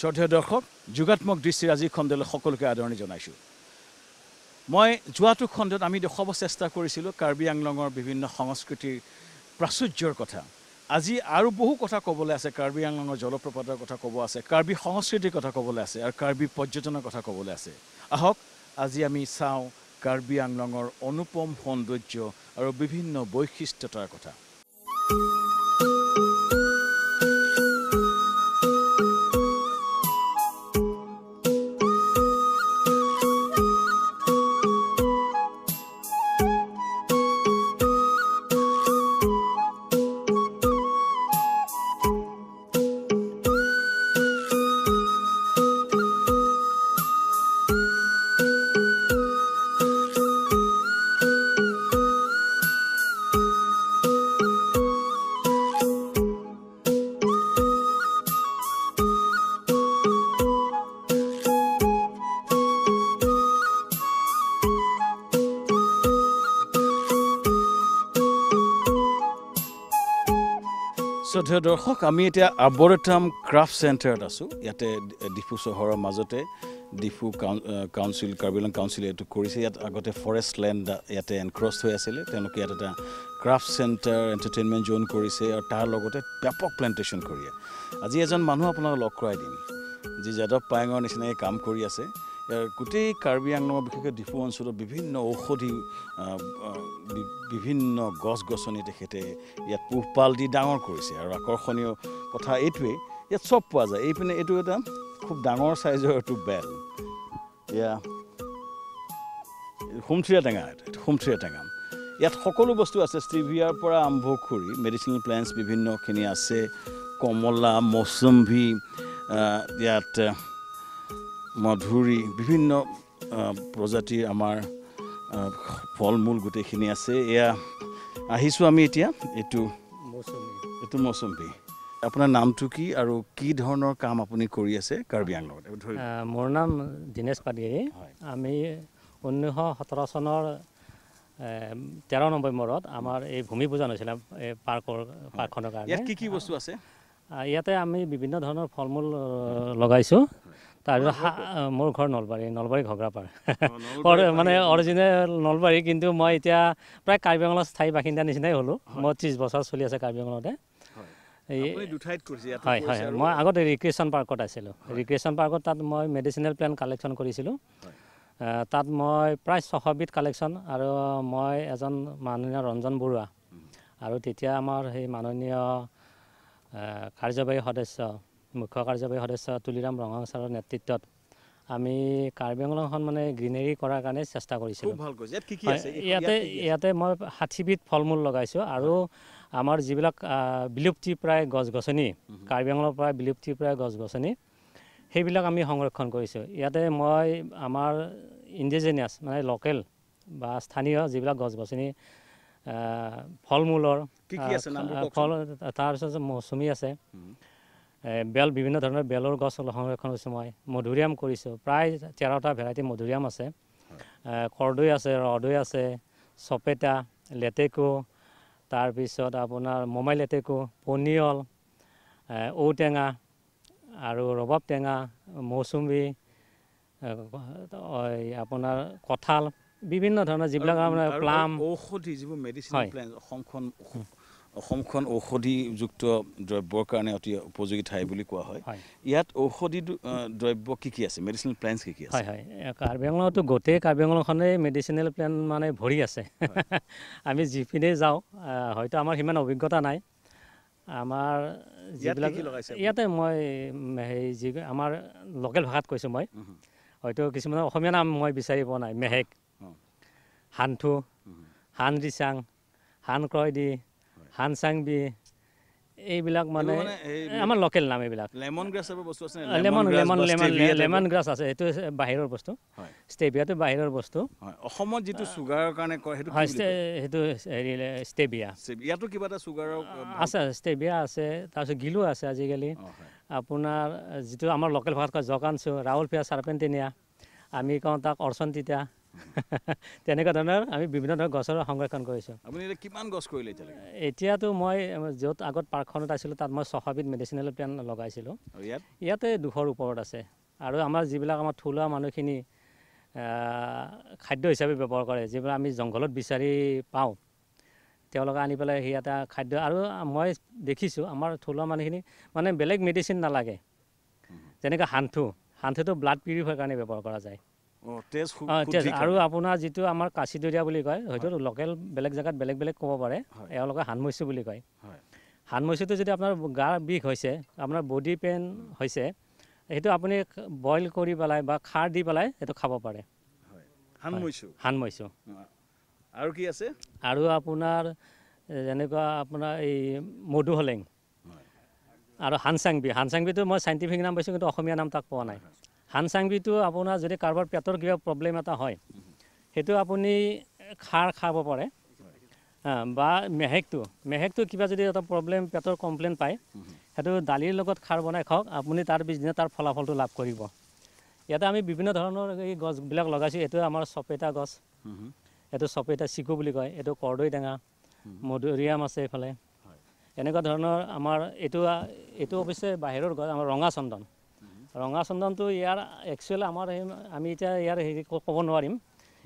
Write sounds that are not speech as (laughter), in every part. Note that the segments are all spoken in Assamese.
শ্ৰদ্ধেয় দৰ্শক যোগাত্মক দৃষ্টিৰ আজি খণ্ডলৈ সকলোকে আদৰণি জনাইছোঁ মই যোৱাটো খণ্ডত আমি দেখুৱাব চেষ্টা কৰিছিলোঁ কাৰ্বি আংলঙৰ বিভিন্ন সংস্কৃতিৰ প্ৰাচুৰ্যৰ কথা আজি আৰু বহু কথা ক'বলৈ আছে কাৰ্বি আংলঙৰ জলপ্ৰপাতৰ কথা ক'ব আছে কাৰ্বি সংস্কৃতিৰ কথা ক'বলৈ আছে আৰু কাৰ্বি পৰ্যটনৰ কথা ক'বলৈ আছে আহক আজি আমি চাওঁ কাৰ্বি আংলঙৰ অনুপম সৌন্দৰ্য আৰু বিভিন্ন বৈশিষ্ট্যতাৰ কথা শ্ৰদ্ধীয় দৰ্শক আমি এতিয়া আবৰেটাম ক্ৰাফ্ট চেণ্টাৰত আছোঁ ইয়াতে ডিফু চহৰৰ মাজতে ডিফু কাউঞ্চিল কাৰ্বিলং কাউঞ্চিলে এইটো কৰিছে ইয়াত আগতে ফৰেষ্ট লেণ্ড ইয়াতে এনক্ৰছ হৈ আছিলে তেওঁলোকে ইয়াত এটা ক্ৰাফ্ট চেণ্টাৰ এণ্টাৰটেইনমেণ্ট জ'ন কৰিছে আৰু তাৰ লগতে ব্যাপক প্লেণ্টেশ্যন কৰি আজি এজন মানুহ আপোনালোকক লগ কৰাই দিম যি যাদৱ পায়েঙৰ নিচিনাকৈ কাম কৰি আছে গোটেই কাৰ্বি আংলঙৰ বিশেষকৈ ডিফু অঞ্চলত বিভিন্ন ঔষধি বিভিন্ন গছ গছনি তেখেতে ইয়াত পোহপাল দি ডাঙৰ কৰিছে আৰু আকৰ্ষণীয় কথা এইটোৱেই ইয়াত চব পোৱা যায় এইপিনে এইটো এটা খুব ডাঙৰ চাইজৰ এইটো বেল এয়া সোমথিৰা টেঙা এটা সোমথিৰা টেঙা ইয়াত সকলো বস্তু আছে ষ্টিভিয়াৰ পৰা আৰম্ভ কৰি মেডিচিনেল প্লেণ্টছ বিভিন্নখিনি আছে কমলা মৌচম্বী ইয়াত মধুৰী বিভিন্ন প্ৰজাতিৰ আমাৰ ফল মূল গোটেইখিনি আছে এয়া আহিছোঁ আমি এতিয়া এইটো মৌচুমী এইটো মৌচম্বী আপোনাৰ নামটো কি আৰু কি ধৰণৰ কাম আপুনি কৰি আছে কাৰ্বি আংলঙত মোৰ নাম দীনেশ পাটগিৰি আমি ঊনৈছশ সোতৰ চনৰ তেৰ নৱেম্বৰত আমাৰ এই ভূমি পূজন হৈছিলে এই পাৰ্কৰ পাৰ্কখনৰ কাৰণে ইয়াত কি কি বস্তু আছে ইয়াতে আমি বিভিন্ন ধৰণৰ ফল মূল লগাইছোঁ তাৰপিছত মোৰ ঘৰ নলবাৰী নলবাৰী ঘগৰা ঘগ্ৰাপাৰ (laughs) মানে অৰিজিনেল নলবাৰী কিন্তু মই এতিয়া প্ৰায় কাৰ্বি আংলৰ স্থায়ী বাসিন্দা নিচিনাই হ'লোঁ মই ত্ৰিছ বছৰ চলি আছে কাৰ্বি আংলতে হয় হয় মই আগতে ৰিক্ৰিয়েশ্যন পাৰ্কত আছিলোঁ ৰিক্ৰিয়েশ্যন পাৰ্কত তাত মই মেডিচিনেল প্লেণ্ট কালেকশ্যন কৰিছিলোঁ তাত মই প্ৰায় ছশবিধ কালেকশ্যন আৰু মই এজন মাননীয় ৰঞ্জন বৰুৱা আৰু তেতিয়া আমাৰ সেই মাননীয় কাৰ্যবাহী সদস্য মুখ্য কাৰ্যবাহী সদস্য তুলিৰাম ৰঙং ছাৰৰ নেতৃত্বত আমি কাৰ্বি আংলংখন মানে গ্ৰীণেৰী কৰাৰ কাৰণে চেষ্টা কৰিছিলোঁ ইয়াতে ইয়াতে মই ষাঠিবিধ ফল মূল লগাইছোঁ আৰু আমাৰ যিবিলাক বিলুপ্তিপ্ৰায় গছ গছনি কাৰ্বি আংলৰ পৰা বিলুপ্তিপ্ৰায় গছ গছনি সেইবিলাক আমি সংৰক্ষণ কৰিছোঁ ইয়াতে মই আমাৰ ইণ্ডিজেনিয়াছ মানে লোকেল বা স্থানীয় যিবিলাক গছ গছনি ফল মূলৰ ফল তাৰপিছত মৌচুমী আছে বেল বিভিন্ন ধৰণৰ বেলৰ গছ সংৰক্ষণ কৰিছোঁ মই মধুৰিয়াম কৰিছোঁ প্ৰায় তেৰটা ভেৰাইটি মধুৰিয়াম আছে কৰ্দৈ আছে ৰদৈ আছে চপেটা লেটেকু তাৰপিছত আপোনাৰ মমাই লেটেকু পনিয়ল ঔটেঙা আৰু ৰবাব টেঙা মৌচুমী আপোনাৰ কঁঠাল বিভিন্ন ধৰণৰ যিবিলাক আপোনাৰ প্লাম ঔষধি যিবোৰ মেডিচিন অসমখন অসমখন ঔষধিযুক্ত দ্ৰব্যৰ কাৰণে অতি উপযোগী ঠাই বুলি কোৱা হয় ইয়াত ঔষধি দ্ৰব্য কি কি আছে মেডিচিনেল প্লেন কি কি আছে হয় হয় কাৰ্বি আংলঙতো গোটেই কাৰ্বি আংলঙখনেই মেডিচিনেল প্লেন মানে ভৰি আছে (laughs) আমি যিপিনে যাওঁ হয়তো আমাৰ সিমান অভিজ্ঞতা নাই আমাৰ যিবিলাক ইয়াতে মই হেৰি যি আমাৰ লোকেল ভাষাত কৈছোঁ মই হয়তো কিছুমান অসমীয়া নাম মই বিচাৰি পোৱা নাই মেহেক হানথু হান ৰিচাং হান ক্ৰয় দি হানচাংবি এইবিলাক মানে আমাৰ লোকেল নাম এইবিলাক lemon lemon lemon lemon grass আছে সেইটো বাহিৰৰ বস্তু ষ্টেভিয়াটো বাহিৰৰ বস্তু অসমত যিটো চুগাৰৰ কাৰণে কয় সেইটো হেৰি ষ্টেভিয়া ইয়াতো কিবা এটা চুগাৰৰ আছে ষ্টেভিয়া আছে তাৰপিছত গিলো আছে আজিকালি আপোনাৰ যিটো আমাৰ লোকেল ভাষাত কয় জকানচু ৰাউল ফিয়া চাৰ্পেণ্টিনিয়া আমি কওঁ তাক অৰ্চন তিতা (laughs) তেনেকুৱা ধৰণৰ আমি বিভিন্ন ধৰণৰ গছৰ সংৰক্ষণ কৰিছোঁ আপুনি কিমান গছ কৰিলে এতিয়ালৈকে এতিয়াতো মই য'ত আগত পাৰ্কখনত আছিলোঁ তাত মই ছশবিধ মেডিচিনেল প্লেণ্ট লগাইছিলোঁ ইয়াত ইয়াতে দুশৰ ওপৰত আছে আৰু আমাৰ যিবিলাক আমাৰ থলুৱা মানুহখিনি খাদ্য হিচাপে ব্যৱহাৰ কৰে যিবিলাক আমি জংঘলত বিচাৰি পাওঁ তেওঁলোকে আনি পেলাই সেই এটা খাদ্য আৰু মই দেখিছোঁ আমাৰ থলুৱা মানুহখিনি মানে বেলেগ মেডিচিন নালাগে যেনেকৈ হান্থু হান্থুটো ব্লাড পিউৰিফাইৰ কাৰণে ব্যৱহাৰ কৰা যায় আৰু আপোনাৰ যিটো আমাৰ কাঁচিদৰীয়া বুলি কয় হয়তো লোকেল বেলেগ জেগাত বেলেগ বেলেগ ক'ব পাৰে এওঁলোকে হানমৈচু বুলি কয় হানমৈচুটো যদি আপোনাৰ গাৰ বিষ হৈছে আপোনাৰ বডি পেইন হৈছে সেইটো আপুনি বইল কৰি পেলাই বা খাৰ দি পেলাই সেইটো খাব পাৰে হানমৈচু আৰু কি আছে আৰু আপোনাৰ যেনেকুৱা আপোনাৰ এই মধুহলেং আৰু হানচাংবি হানচাংবিটো মই চাইণ্টিফিক নাম পাইছোঁ কিন্তু অসমীয়া নাম তাক পোৱা নাই হান হানচাংবিটো আপোনাৰ যদি কাৰোবাৰ পেটৰ কিবা প্ৰব্লেম এটা হয় সেইটো আপুনি খাৰ খাব পাৰে বা মেহেকটো মেহেকটো কিবা যদি এটা প্ৰব্লেম পেটৰ কমপ্লেইন পায় সেইটো দালিৰ লগত খাৰ বনাই খাওক আপুনি তাৰ পিছদিনা তাৰ ফলাফলটো লাভ কৰিব ইয়াতে আমি বিভিন্ন ধৰণৰ এই গছবিলাক লগাইছোঁ এইটো আমাৰ চপেটা গছ এইটো চপেটা চিকু বুলি কয় এইটো কৰ্দৈ টেঙা মধুৰিয়াম আছে এইফালে এনেকুৱা ধৰণৰ আমাৰ এইটো এইটো অৱশ্যে বাহিৰৰ গছ আমাৰ ৰঙা চন্দন ৰঙা চন্দনটো ইয়াৰ একচুৱেল আমাৰ সেই আমি এতিয়া ইয়াৰ হেৰি ক'ব নোৱাৰিম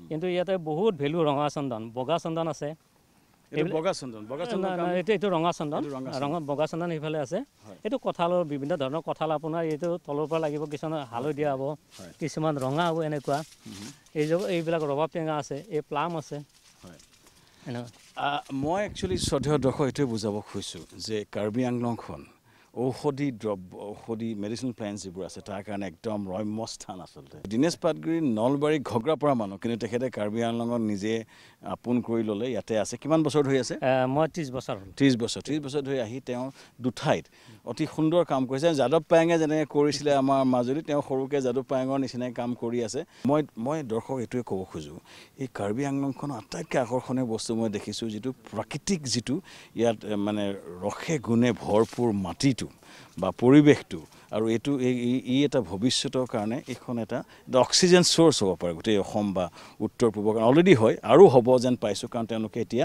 কিন্তু ইয়াতে বহুত ভেলু ৰঙা চন্দন বগা চন্দন আছে এইটো ৰঙা চন্দন ৰঙা বগা চন্দন সেইফালে আছে এইটো কঁঠালৰ বিভিন্ন ধৰণৰ কঁঠাল আপোনাৰ এইটো তলৰ পৰা লাগিব কিছুমান হালধীয়া হ'ব কিছুমান ৰঙা হ'ব এনেকুৱা এই এইবিলাক ৰবাব টেঙা আছে এই প্লাম আছে মই একচুৱেলি শ্ৰদ্ধেয় দৰ্শক এইটোৱে বুজাব খুজিছোঁ যে কাৰ্বি আংলংখন ঔষধি দ্ৰব্য ঔষধি মেডিচিন প্লেণ্ট যিবোৰ আছে তাৰ কাৰণে একদম ৰম্য স্থান আচলতে দীনেশ পাটগুৰি নলবাৰী ঘগ্ৰা পৰা মানুহ কিন্তু তেখেতে কাৰ্বি আংলঙত নিজে আপোন কৰি ল'লে ইয়াতে আছে কিমান বছৰ ধৰি আছে মই ত্ৰিছ বছৰ ত্ৰিছ বছৰ ত্ৰিছ বছৰ ধৰি আহি তেওঁ দুঠাইত অতি সুন্দৰ কাম কৰিছে যাদৱ পায়েঙে যেনেকৈ কৰিছিলে আমাৰ মাজুলীত তেওঁ সৰুকে যাদৱ পায়ঙৰ নিচিনাই কাম কৰি আছে মই মই দৰ্শক এইটোৱে ক'ব খোজোঁ এই কাৰ্বি আংলংখনৰ আটাইতকৈ আকৰ্ষণীয় বস্তু মই দেখিছোঁ যিটো প্ৰাকৃতিক যিটো ইয়াত মানে ৰসে গুণে ভৰপূৰ মাটিত ঠাইটো বা পৰিৱেশটো আৰু এইটো ই এটা ভৱিষ্যতৰ কাৰণে এইখন এটা অক্সিজেন চ'ৰ্চ হ'ব পাৰে গোটেই অসম বা উত্তৰ পূবৰ কাৰণে অলৰেডি হয় আৰু হ'ব যেন পাইছোঁ কাৰণ তেওঁলোকে এতিয়া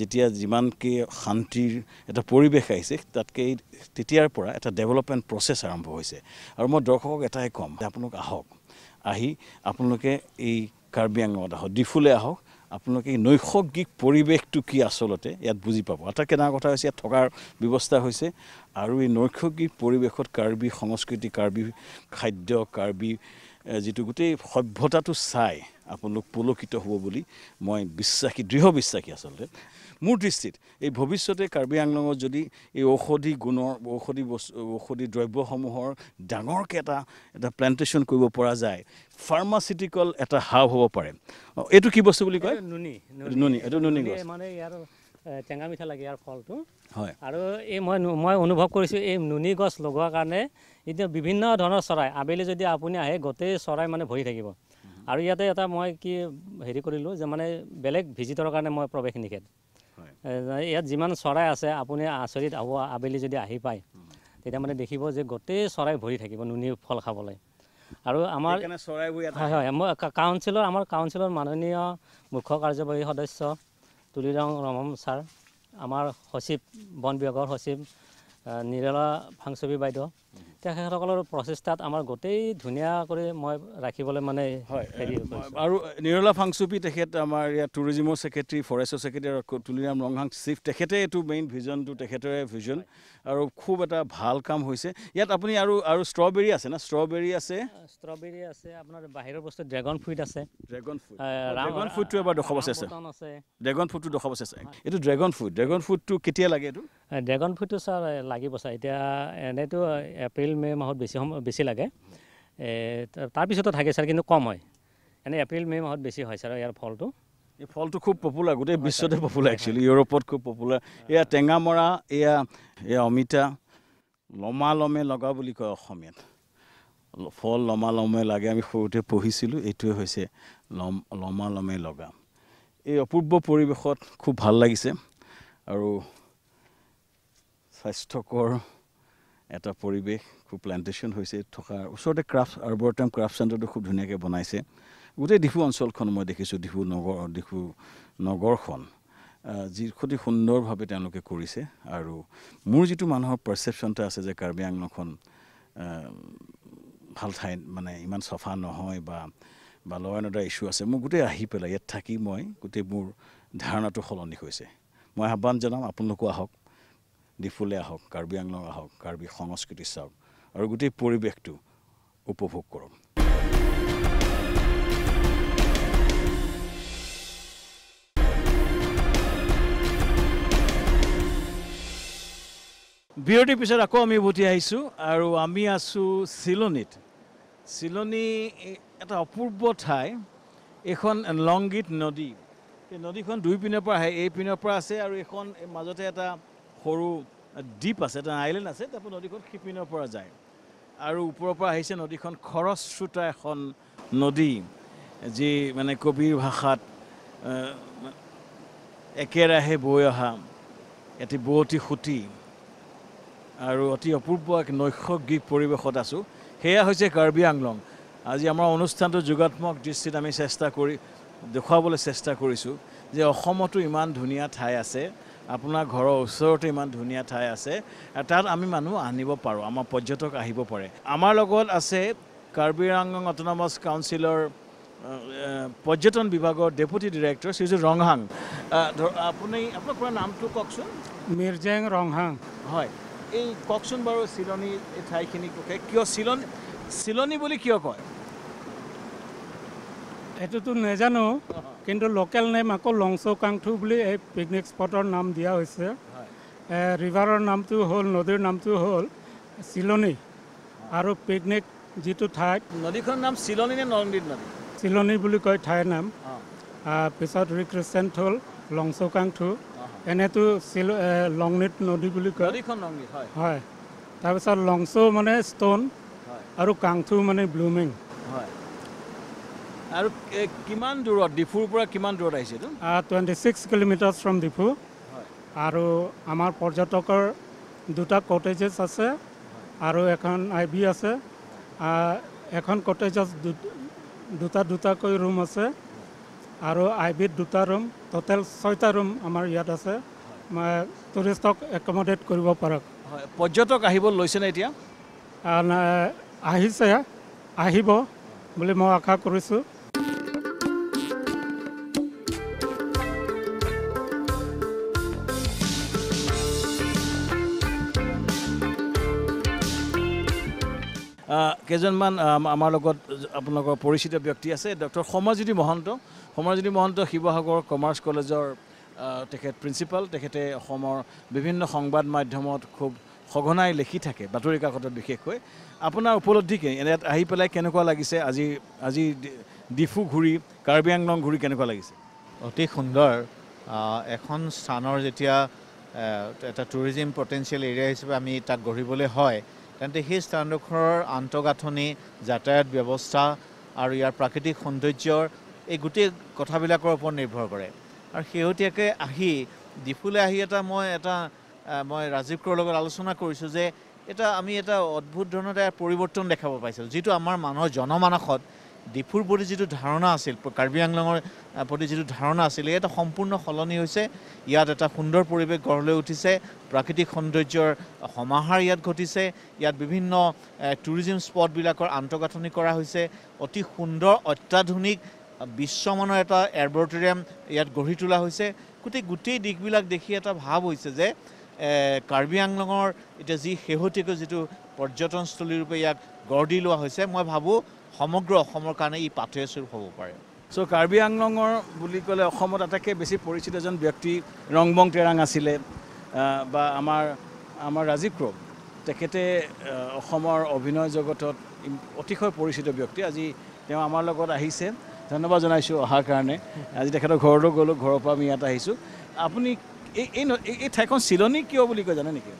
যেতিয়া যিমানকৈ শান্তিৰ এটা পৰিৱেশ আহিছে তাতকেই তেতিয়াৰ পৰা এটা ডেভেলপমেণ্ট প্ৰচেছ আৰম্ভ হৈছে আৰু মই দৰ্শকক এটাই ক'ম যে আপোনালোক আহক আহি আপোনালোকে এই কাৰ্বি আংলঙত আহক ডিফুলে আহক আপোনালোকে নৈসৰ্গিক পৰিৱেশটো কি আচলতে ইয়াত বুজি পাব আটাইতকৈ ডাঙৰ কথা হৈছে ইয়াত থকাৰ ব্যৱস্থা হৈছে আৰু এই নৈসৰ্গিক পৰিৱেশত কাৰ্বি সংস্কৃতি কাৰ্বি খাদ্য কাৰ্বি যিটো গোটেই সভ্যতাটো চাই আপোনালোক পুলকিত হ'ব বুলি মই বিশ্বাসী দৃঢ় বিশ্বাসী আচলতে মোৰ দৃষ্টিত এই ভৱিষ্যতে কাৰ্বি আংলঙত যদি এই ঔষধি গুণৰ ঔষধি বস্তু ঔষধি দ্ৰব্যসমূহৰ ডাঙৰকৈ এটা এটা প্লেণ্টেশ্যন কৰিব পৰা যায় ফাৰ্মাচিউটিকেল এটা হাব হ'ব পাৰে এইটো কি বস্তু বুলি কয় নুনি নুনি এইটো নুনি মানে ইয়াৰ টেঙা মিঠা লাগে ইয়াৰ ফলটো হয় আৰু এই মই মই অনুভৱ কৰিছোঁ এই নুনি গছ লগোৱাৰ কাৰণে এতিয়া বিভিন্ন ধৰণৰ চৰাই আবেলি যদি আপুনি আহে গোটেই চৰাই মানে ভৰি থাকিব আৰু ইয়াতে এটা মই কি হেৰি কৰিলোঁ যে মানে বেলেগ ভিজিটৰ কাৰণে মই প্ৰৱেশ নিষেধ ইয়াত যিমান চৰাই আছে আপুনি আচৰিত হ'ব আবেলি যদি আহি পায় তেতিয়া মানে দেখিব যে গোটেই চৰাই ভৰি থাকিব নুনি ফল খাবলৈ আৰু আমাৰ হয় হয় মই কাউঞ্চিলৰ আমাৰ কাউঞ্চিলৰ মাননীয় মুখ্য কাৰ্যবাহী সদস্য তুলিৰং ৰমম ছাৰ আমাৰ সচিব বন বিভাগৰ সচিব নিৰলা ফাংচবী বাইদেউ তেখেতসকলৰ প্ৰচেষ্টাত আমাৰ গোটেই ধুনীয়া কৰি মই ৰাখিবলৈ মানে হেৰি আৰু নিৰলা ফাংচুপি তেখেত আমাৰ ইয়াত টুৰিজিমৰ ছেক্ৰেটেৰী ফৰেষ্টৰ ছেক্ৰেটেৰী তুলিৰাম ৰংহাং চিফ তেখেতে এইটো মেইন ভিজনটো তেখেতৰে ভিজন আৰু খুব এটা ভাল কাম হৈছে ইয়াত আপুনি আৰু আৰু ষ্ট্ৰবেৰী আছে ন ষ্ট্ৰবেৰী আছে ষ্ট্ৰবেৰী আছে আপোনাৰ বাহিৰৰ বস্তু ড্ৰেগন ফ্ৰুইট আছে ড্ৰেগন ফ্ৰুইট ড্ৰেগন ফ্ৰুইটটো এবাৰ দেখাব চাইছে ড্ৰেগন ফ্ৰুইটটো দেখাব চাইছে এইটো ড্ৰেগন ফ্ৰুইট ড্ৰেগন ফ্ৰুইটটো কেতিয়া লাগে এইটো ড্ৰেগন ফ্ৰুইটটো ছাৰ লাগিব ছাৰ এতিয়া এনেইতো এপ্ৰিল মে' মাহত বেছি সময় বেছি লাগে তাৰপিছতো থাকে ছাৰ কিন্তু কম হয় এনে এপ্ৰিল মে' মাহত বেছি হয় ছাৰ ইয়াৰ ফলটো এই ফলটো খুব পপুলাৰ গোটেই বিশ্বতে পপুলাৰ একচুৱেলি ইউৰোপত খুব পপুলাৰ এয়া টেঙামৰা এয়া এয়া অমিতা লমা লমে লগা বুলি কয় অসমীয়াত ফল লমা লমে লাগে আমি সৰুতে পঢ়িছিলোঁ এইটোৱে হৈছে লম লমা লমে লগা এই অপূৰ্ব পৰিৱেশত খুব ভাল লাগিছে আৰু স্বাস্থ্যকৰ এটা পৰিৱেশ খুব প্লেণ্টেশ্যন হৈছে থকা ওচৰতে ক্ৰাফ্ট আৰ্বৰটাম ক্ৰাফ্ট চেণ্টাৰটো খুব ধুনীয়াকৈ বনাইছে গোটেই ডিফু অঞ্চলখন মই দেখিছোঁ ডিফু নগৰ ডিফু নগৰখন যি অতি সুন্দৰভাৱে তেওঁলোকে কৰিছে আৰু মোৰ যিটো মানুহৰ পাৰ্চেপশ্যন এটা আছে যে কাৰ্বি আংলংখন ভাল ঠাই মানে ইমান চফা নহয় বা বা ল এণ্ড অৰ্ডাৰ ইছ্যু আছে মোৰ গোটেই আহি পেলাই ইয়াত থাকি মই গোটেই মোৰ ধাৰণাটো সলনি হৈছে মই আহ্বান জনাম আপোনালোকো আহক ডিফুলে আহক কাৰ্বি আংলং আহক কাৰ্বি সংস্কৃতি চাওক আৰু গোটেই পৰিৱেশটো উপভোগ কৰক বিৰতিৰ পিছত আকৌ আমি উভতি আহিছোঁ আৰু আমি আছোঁ চিলনীত চিলনী এটা অপূৰ্ব ঠাই এইখন লংগীত নদী সেই নদীখন দুই পিনৰ পৰা আহে এইপিনৰ পৰা আছে আৰু এইখন মাজতে এটা সৰু দ্বীপ আছে এটা আইলেণ্ড আছে তাৰপৰা নদীখন ক্ষিপিনৰ পৰা যায় আৰু ওপৰৰ পৰা আহিছে নদীখন খৰস্ৰোতা এখন নদী যি মানে কবিৰ ভাষাত একেৰাহে বৈ অহা এটি বোৱতী সুঁতি আৰু অতি অপূৰ্ব এক নৈশ গীত পৰিৱেশত আছোঁ সেয়া হৈছে কাৰ্বি আংলং আজি আমাৰ অনুষ্ঠানটো যোগাত্মক দৃষ্টিত আমি চেষ্টা কৰি দেখুৱাবলৈ চেষ্টা কৰিছোঁ যে অসমতো ইমান ধুনীয়া ঠাই আছে আপোনাৰ ঘৰৰ ওচৰতে ইমান ধুনীয়া ঠাই আছে তাত আমি মানুহ আনিব পাৰোঁ আমাৰ পৰ্যটক আহিব পাৰে আমাৰ লগত আছে কাৰ্বি আংগং অট'নমাছ কাউঞ্চিলৰ পৰ্যটন বিভাগৰ ডেপুটি ডিৰেক্টৰ শ্ৰীযুত ৰংহাং আপুনি আপোনাৰ নামটো কওকচোন মিৰ্জেং ৰংহাং হয় এই কওকচোন বাৰু চিলনি এই ঠাইখিনি কয় কিয় চিলনি চিলনি বুলি কিয় কয় সেইটোতো নেজানো কিন্তু লোকেল নেম আকৌ লংচৌকাংঠু বুলি এই পিকনিক স্পটৰ নাম দিয়া হৈছে ৰিভাৰৰ নামটো হ'ল নদীৰ নামটো হ'ল চিলনি আৰু পিকনিক যিটো ঠাইত নদীখন নাম চিলনী নে নদী চিলনী বুলি কয় ঠাইৰ নাম পিছত ৰিক্ৰেচেণ্ট হ'ল লংচৌকাংঠু এনেতো চিল লংনীত নদী বুলি কয় হয় তাৰপিছত লংচৌ মানে ষ্ট'ন আৰু কাংথু মানে ব্লুমিং হয় আৰু কিমান দূৰত ডিফুৰ পৰা কিমান দূৰত আহিছে twenty six kilometre from Diphu আৰু আমাৰ পৰ্যটকৰ দুটা কটেজেছ আছে আৰু এখন আই বি আছে এখন কটেজত দুটা দুটাকৈ ৰুম আছে আৰু আই বিত দুটা ৰুম টোটেল ছয়টা ৰুম আমাৰ ইয়াত আছে টুৰিষ্টক একমডেট কৰিব পাৰক পৰ্যটক আহিব লৈছেনে এতিয়া আহিছে আহিব বুলি মই আশা কৰিছোঁ কেইজনমান আমাৰ লগত আপোনালোকৰ পৰিচিত ব্যক্তি আছে ডক্টৰ সমাজজ্যোতি মহন্ত সমাজজ্যোতি মহন্ত শিৱসাগৰ কমাৰ্চ কলেজৰ তেখেত প্ৰিন্সিপাল তেখেতে অসমৰ বিভিন্ন সংবাদ মাধ্যমত খুব সঘনাই লিখি থাকে বাতৰি কাকতত বিশেষকৈ আপোনাৰ উপলব্ধি কি ইয়াত আহি পেলাই কেনেকুৱা লাগিছে আজি আজি ডিফু ঘূৰি কাৰ্বি আংলং ঘূৰি কেনেকুৱা লাগিছে অতি সুন্দৰ এখন স্থানৰ যেতিয়া এটা টুৰিজিম পটেঞ্চিয়েল এৰিয়া হিচাপে আমি তাক গঢ়িবলৈ হয় তেন্তে সেই স্থানডোখৰৰ আন্তঃগাঁথনি যাতায়াত ব্যৱস্থা আৰু ইয়াৰ প্ৰাকৃতিক সৌন্দৰ্যৰ এই গোটেই কথাবিলাকৰ ওপৰত নিৰ্ভৰ কৰে আৰু শেহতীয়াকৈ আহি ডিফুলৈ আহি এটা মই এটা মই ৰাজীৱ কৰৰ লগত আলোচনা কৰিছোঁ যে এটা আমি এটা অদ্ভুত ধৰণৰ এটা পৰিৱৰ্তন দেখাব পাইছিলোঁ যিটো আমাৰ মানুহৰ জনমানসত ডিফুৰ প্ৰতি যিটো ধাৰণা আছিল কাৰ্বি আংলঙৰ প্ৰতি যিটো ধাৰণা আছিল এই এটা সম্পূৰ্ণ সলনি হৈছে ইয়াত এটা সুন্দৰ পৰিৱেশ গঢ় লৈ উঠিছে প্ৰাকৃতিক সৌন্দৰ্যৰ সমাহাৰ ইয়াত ঘটিছে ইয়াত বিভিন্ন টুৰিজিম স্পটবিলাকৰ আন্তঃগাঁথনি কৰা হৈছে অতি সুন্দৰ অত্যাধুনিক বিশ্বমানৰ এটা এৰবৰেটৰিয়াম ইয়াত গঢ়ি তোলা হৈছে গোটেই গোটেই দিশবিলাক দেখি এটা ভাৱ হৈছে যে কাৰ্বি আংলঙৰ এতিয়া যি শেহতীয়াকৈ যিটো পৰ্যটনস্থলীৰূপে ইয়াক গঢ় দি লোৱা হৈছে মই ভাবোঁ সমগ্ৰ অসমৰ কাৰণে ই পাথৈ চুৰ হ'ব পাৰে চ' কাৰ্বি আংলঙৰ বুলি ক'লে অসমত আটাইতকৈ বেছি পৰিচিত এজন ব্যক্তি ৰংবং টেৰাং আছিলে বা আমাৰ আমাৰ ৰাজীৱ ক্ৰম তেখেতে অসমৰ অভিনয় জগতত অতিশয় পৰিচিত ব্যক্তি আজি তেওঁ আমাৰ লগত আহিছে ধন্যবাদ জনাইছোঁ অহাৰ কাৰণে আজি তেখেতৰ ঘৰলৈ গ'লোঁ ঘৰৰ পৰা আমি ইয়াত আহিছোঁ আপুনি এই এই ঠাইখন চিলনী কিয় বুলি কয় জানে নেকি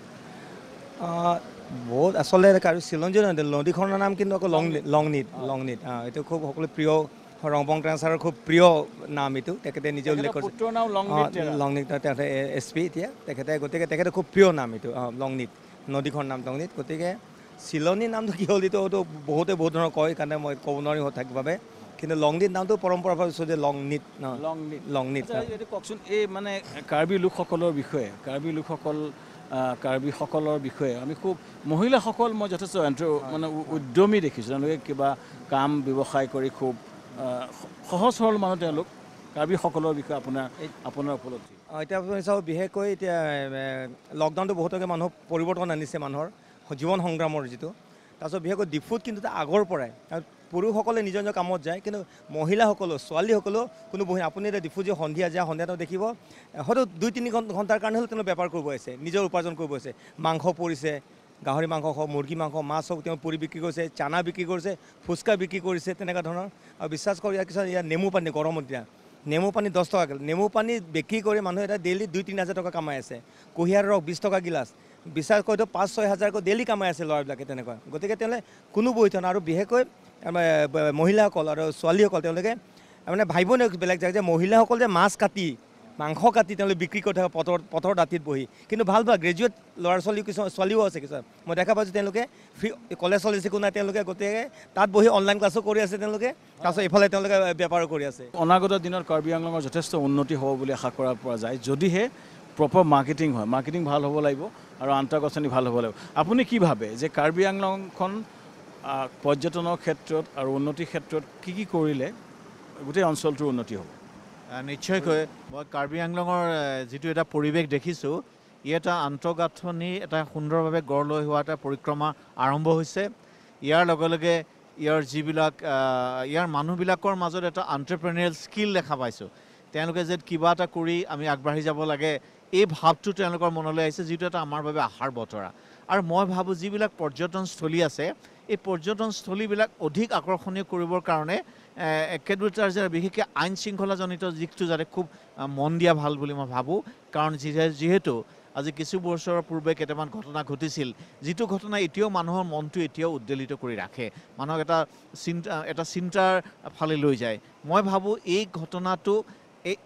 বহুত আচলতে আৰু শ্বিলঞ্জীয় নদীখনৰ নাম কিন্তু আকৌ লং লং লং লংনিত অঁ এইটো খুব সকলো প্ৰিয় ৰংপং ট্ৰেঞ্চাৰৰ খুব প্ৰিয় নাম এইটো তেখেতে নিজে উল্লেখ কৰিছে লং লংনিত তেখেতে এছ পি এতিয়া তেখেতে গতিকে তেখেতে খুব প্ৰিয় নাম এইটো অঁ লং লংনিত নদীখনৰ নাম লং লংনিত গতিকে চিলনী নামটো কি হ'ল এইটো বহুতে বহুত ধৰণৰ কয় কাৰণে মই ক'ব নোৱাৰিম সঠিকভাৱে কিন্তু লং লংনিত নামটো পৰম্পৰাভাৱে চলি লংনিত লং লংনিত কওকচোন এই মানে কাৰ্বি লোকসকলৰ বিষয়ে কাৰ্বি লোকসকল কাৰ্বিসকলৰ বিষয়ে আমি খুব মহিলাসকল মই যথেষ্ট মানে উদ্যমী দেখিছোঁ তেওঁলোকে কিবা কাম ব্যৱসায় কৰি খুব সহজ সৰল মানুহ তেওঁলোক কাৰ্বিসকলৰ বিষয়ে আপোনাৰ আপোনাৰ উপলব্ধি এতিয়া আপুনি চাওক বিশেষকৈ এতিয়া লকডাউনটো বহুতকে মানুহ পৰিৱৰ্তন আনিছে মানুহৰ জীৱন সংগ্ৰামৰ যিটো তাৰপিছত বিশেষকৈ ডিফুত কিন্তু আগৰ পৰাই পুৰুষসকলে নিজৰ নিজৰ কামত যায় কিন্তু মহিলাসকলেও ছোৱালীসকলেও কোনো বহি আপুনি এতিয়া ডিফুজি সন্ধিয়া যায় সন্ধিয়া দেখিব হয়তো দুই তিনি ঘণ্টাৰ কাৰণে হ'লেও তেওঁ বেপাৰ কৰিব আছে নিজৰ উপাৰ্জন কৰিব আছে মাংস পৰিছে গাহৰি মাংস হওক মুৰ্গী মাংস মাছ হওক তেওঁ পুৰি বিক্ৰী কৰিছে চানা বিক্ৰী কৰিছে ফুচকা বিক্ৰী কৰিছে তেনেকুৱা ধৰণৰ আৰু বিশ্বাস কৰি ইয়াৰ পিছত ইয়াৰ নেমু পানী গৰমত দিয়া নেমু পানী দহ টকা নেমু পানী বিক্ৰী কৰি মানুহে এটা ডেইলি দুই তিনি হাজাৰ টকা কমাই আছে কুঁহিয়াৰ ৰস বিছ টকা গিলাছ বিচাৰ কৈ পাঁচ ছয় হাজাৰকৈ ডেইলি কামাই আছে ল'ৰাবিলাকে তেনেকুৱা গতিকে তেওঁলোকে কোনো বহি থোৱা আৰু বিশেষকৈ মহিলাসকল আৰু ছোৱালীসকল তেওঁলোকে মানে ভাবিব নোৱাৰে বেলেগ জেগা যে মহিলাসকল যে মাছ কাটি মাংস কাটি তেওঁলোকে বিক্ৰী কৰি থাকে পথৰ পথৰ দাঁতিত বহি কিন্তু ভাল ভাল গ্ৰেজুৱেট ল'ৰা ছোৱালী কিছুমান ছোৱালীও আছে কিছুমান মই দেখা পাইছোঁ তেওঁলোকে ফ্ৰী কলেজ চলিছে একো নাই তেওঁলোকে গোটেই তাত বহি অনলাইন ক্লাছো কৰি আছে তেওঁলোকে তাৰপাছত ইফালে তেওঁলোকে বেপাৰো কৰি আছে অনাগত দিনত কাৰ্বি আংলঙৰ যথেষ্ট উন্নতি হ'ব বুলি আশা কৰা পৰা যায় যদিহে প্ৰপাৰ মাৰ্কেটিং হয় মাৰ্কেটিং ভাল হ'ব লাগিব আৰু আন্তঃগাঁথনি ভাল হ'ব লাগিব আপুনি কি ভাবে যে কাৰ্বি আংলংখন পৰ্যটনৰ ক্ষেত্ৰত আৰু উন্নতিৰ ক্ষেত্ৰত কি কি কৰিলে গোটেই অঞ্চলটোৰ উন্নতি হ'ব নিশ্চয়কৈ মই কাৰ্বি আংলঙৰ যিটো এটা পৰিৱেশ দেখিছোঁ ই এটা আন্তঃগাঁথনি এটা সুন্দৰভাৱে গঢ় লৈ হোৱা এটা পৰিক্ৰমা আৰম্ভ হৈছে ইয়াৰ লগে লগে ইয়াৰ যিবিলাক ইয়াৰ মানুহবিলাকৰ মাজত এটা আণ্টাৰপ্ৰেনিয়েল স্কিল দেখা পাইছোঁ তেওঁলোকে যে কিবা এটা কৰি আমি আগবাঢ়ি যাব লাগে এই ভাৱটো তেওঁলোকৰ মনলৈ আহিছে যিটো এটা আমাৰ বাবে আহাৰ বতৰা আৰু মই ভাবোঁ যিবিলাক পৰ্যটনস্থলী আছে এই পৰ্যটনস্থলীবিলাক অধিক আকৰ্ষণীয় কৰিবৰ কাৰণে একেদুটাৰ যে বিশেষকৈ আইন শৃংখলাজনিত দিশটো যাতে খুব মন দিয়া ভাল বুলি মই ভাবোঁ কাৰণ যিহেতু আজি কিছু বছৰৰ পূৰ্বে কেইটামান ঘটনা ঘটিছিল যিটো ঘটনা এতিয়াও মানুহৰ মনটো এতিয়াও উদ্বেলিত কৰি ৰাখে মানুহক এটা চিন্তা এটা চিন্তাৰ ফালে লৈ যায় মই ভাবোঁ এই ঘটনাটো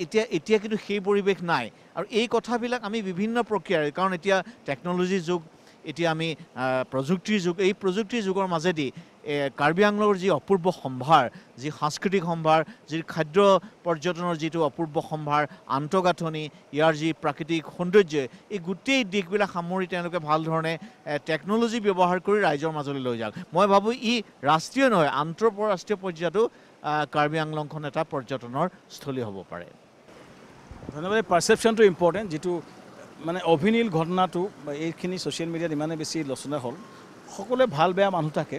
এতিয়া এতিয়া কিন্তু সেই পৰিৱেশ নাই আৰু এই কথাবিলাক আমি বিভিন্ন প্ৰক্ৰিয়াৰে কাৰণ এতিয়া টেকন'লজিৰ যুগ এতিয়া আমি প্ৰযুক্তিৰ যুগ এই প্ৰযুক্তিৰ যুগৰ মাজেদি কাৰ্বি আংলঙৰ যি অপূৰ্ব সম্ভাৰ যি সাংস্কৃতিক সম্ভাৰ যি খাদ্য পৰ্যটনৰ যিটো অপূৰ্ব সম্ভাৰ আন্তঃগাঁথনি ইয়াৰ যি প্ৰাকৃতিক সৌন্দৰ্যই এই গোটেই দিশবিলাক সামৰি তেওঁলোকে ভাল ধৰণে টেকন'লজি ব্যৱহাৰ কৰি ৰাইজৰ মাজলৈ লৈ যাওক মই ভাবোঁ ই ৰাষ্ট্ৰীয় নহয় আন্তঃৰাষ্ট্ৰীয় পৰ্যায়তো কাৰ্বি আংলংখন এটা পৰ্যটনৰ স্থলী হ'ব পাৰে ধন্যবাদ পাৰ্চেপশ্যনটো ইম্পৰ্টেণ্ট যিটো মানে অভিনীল ঘটনাটো এইখিনি ছ'চিয়েল মিডিয়াত ইমানেই বেছি লচনা হ'ল সকলোৱে ভাল বেয়া মানুহ থাকে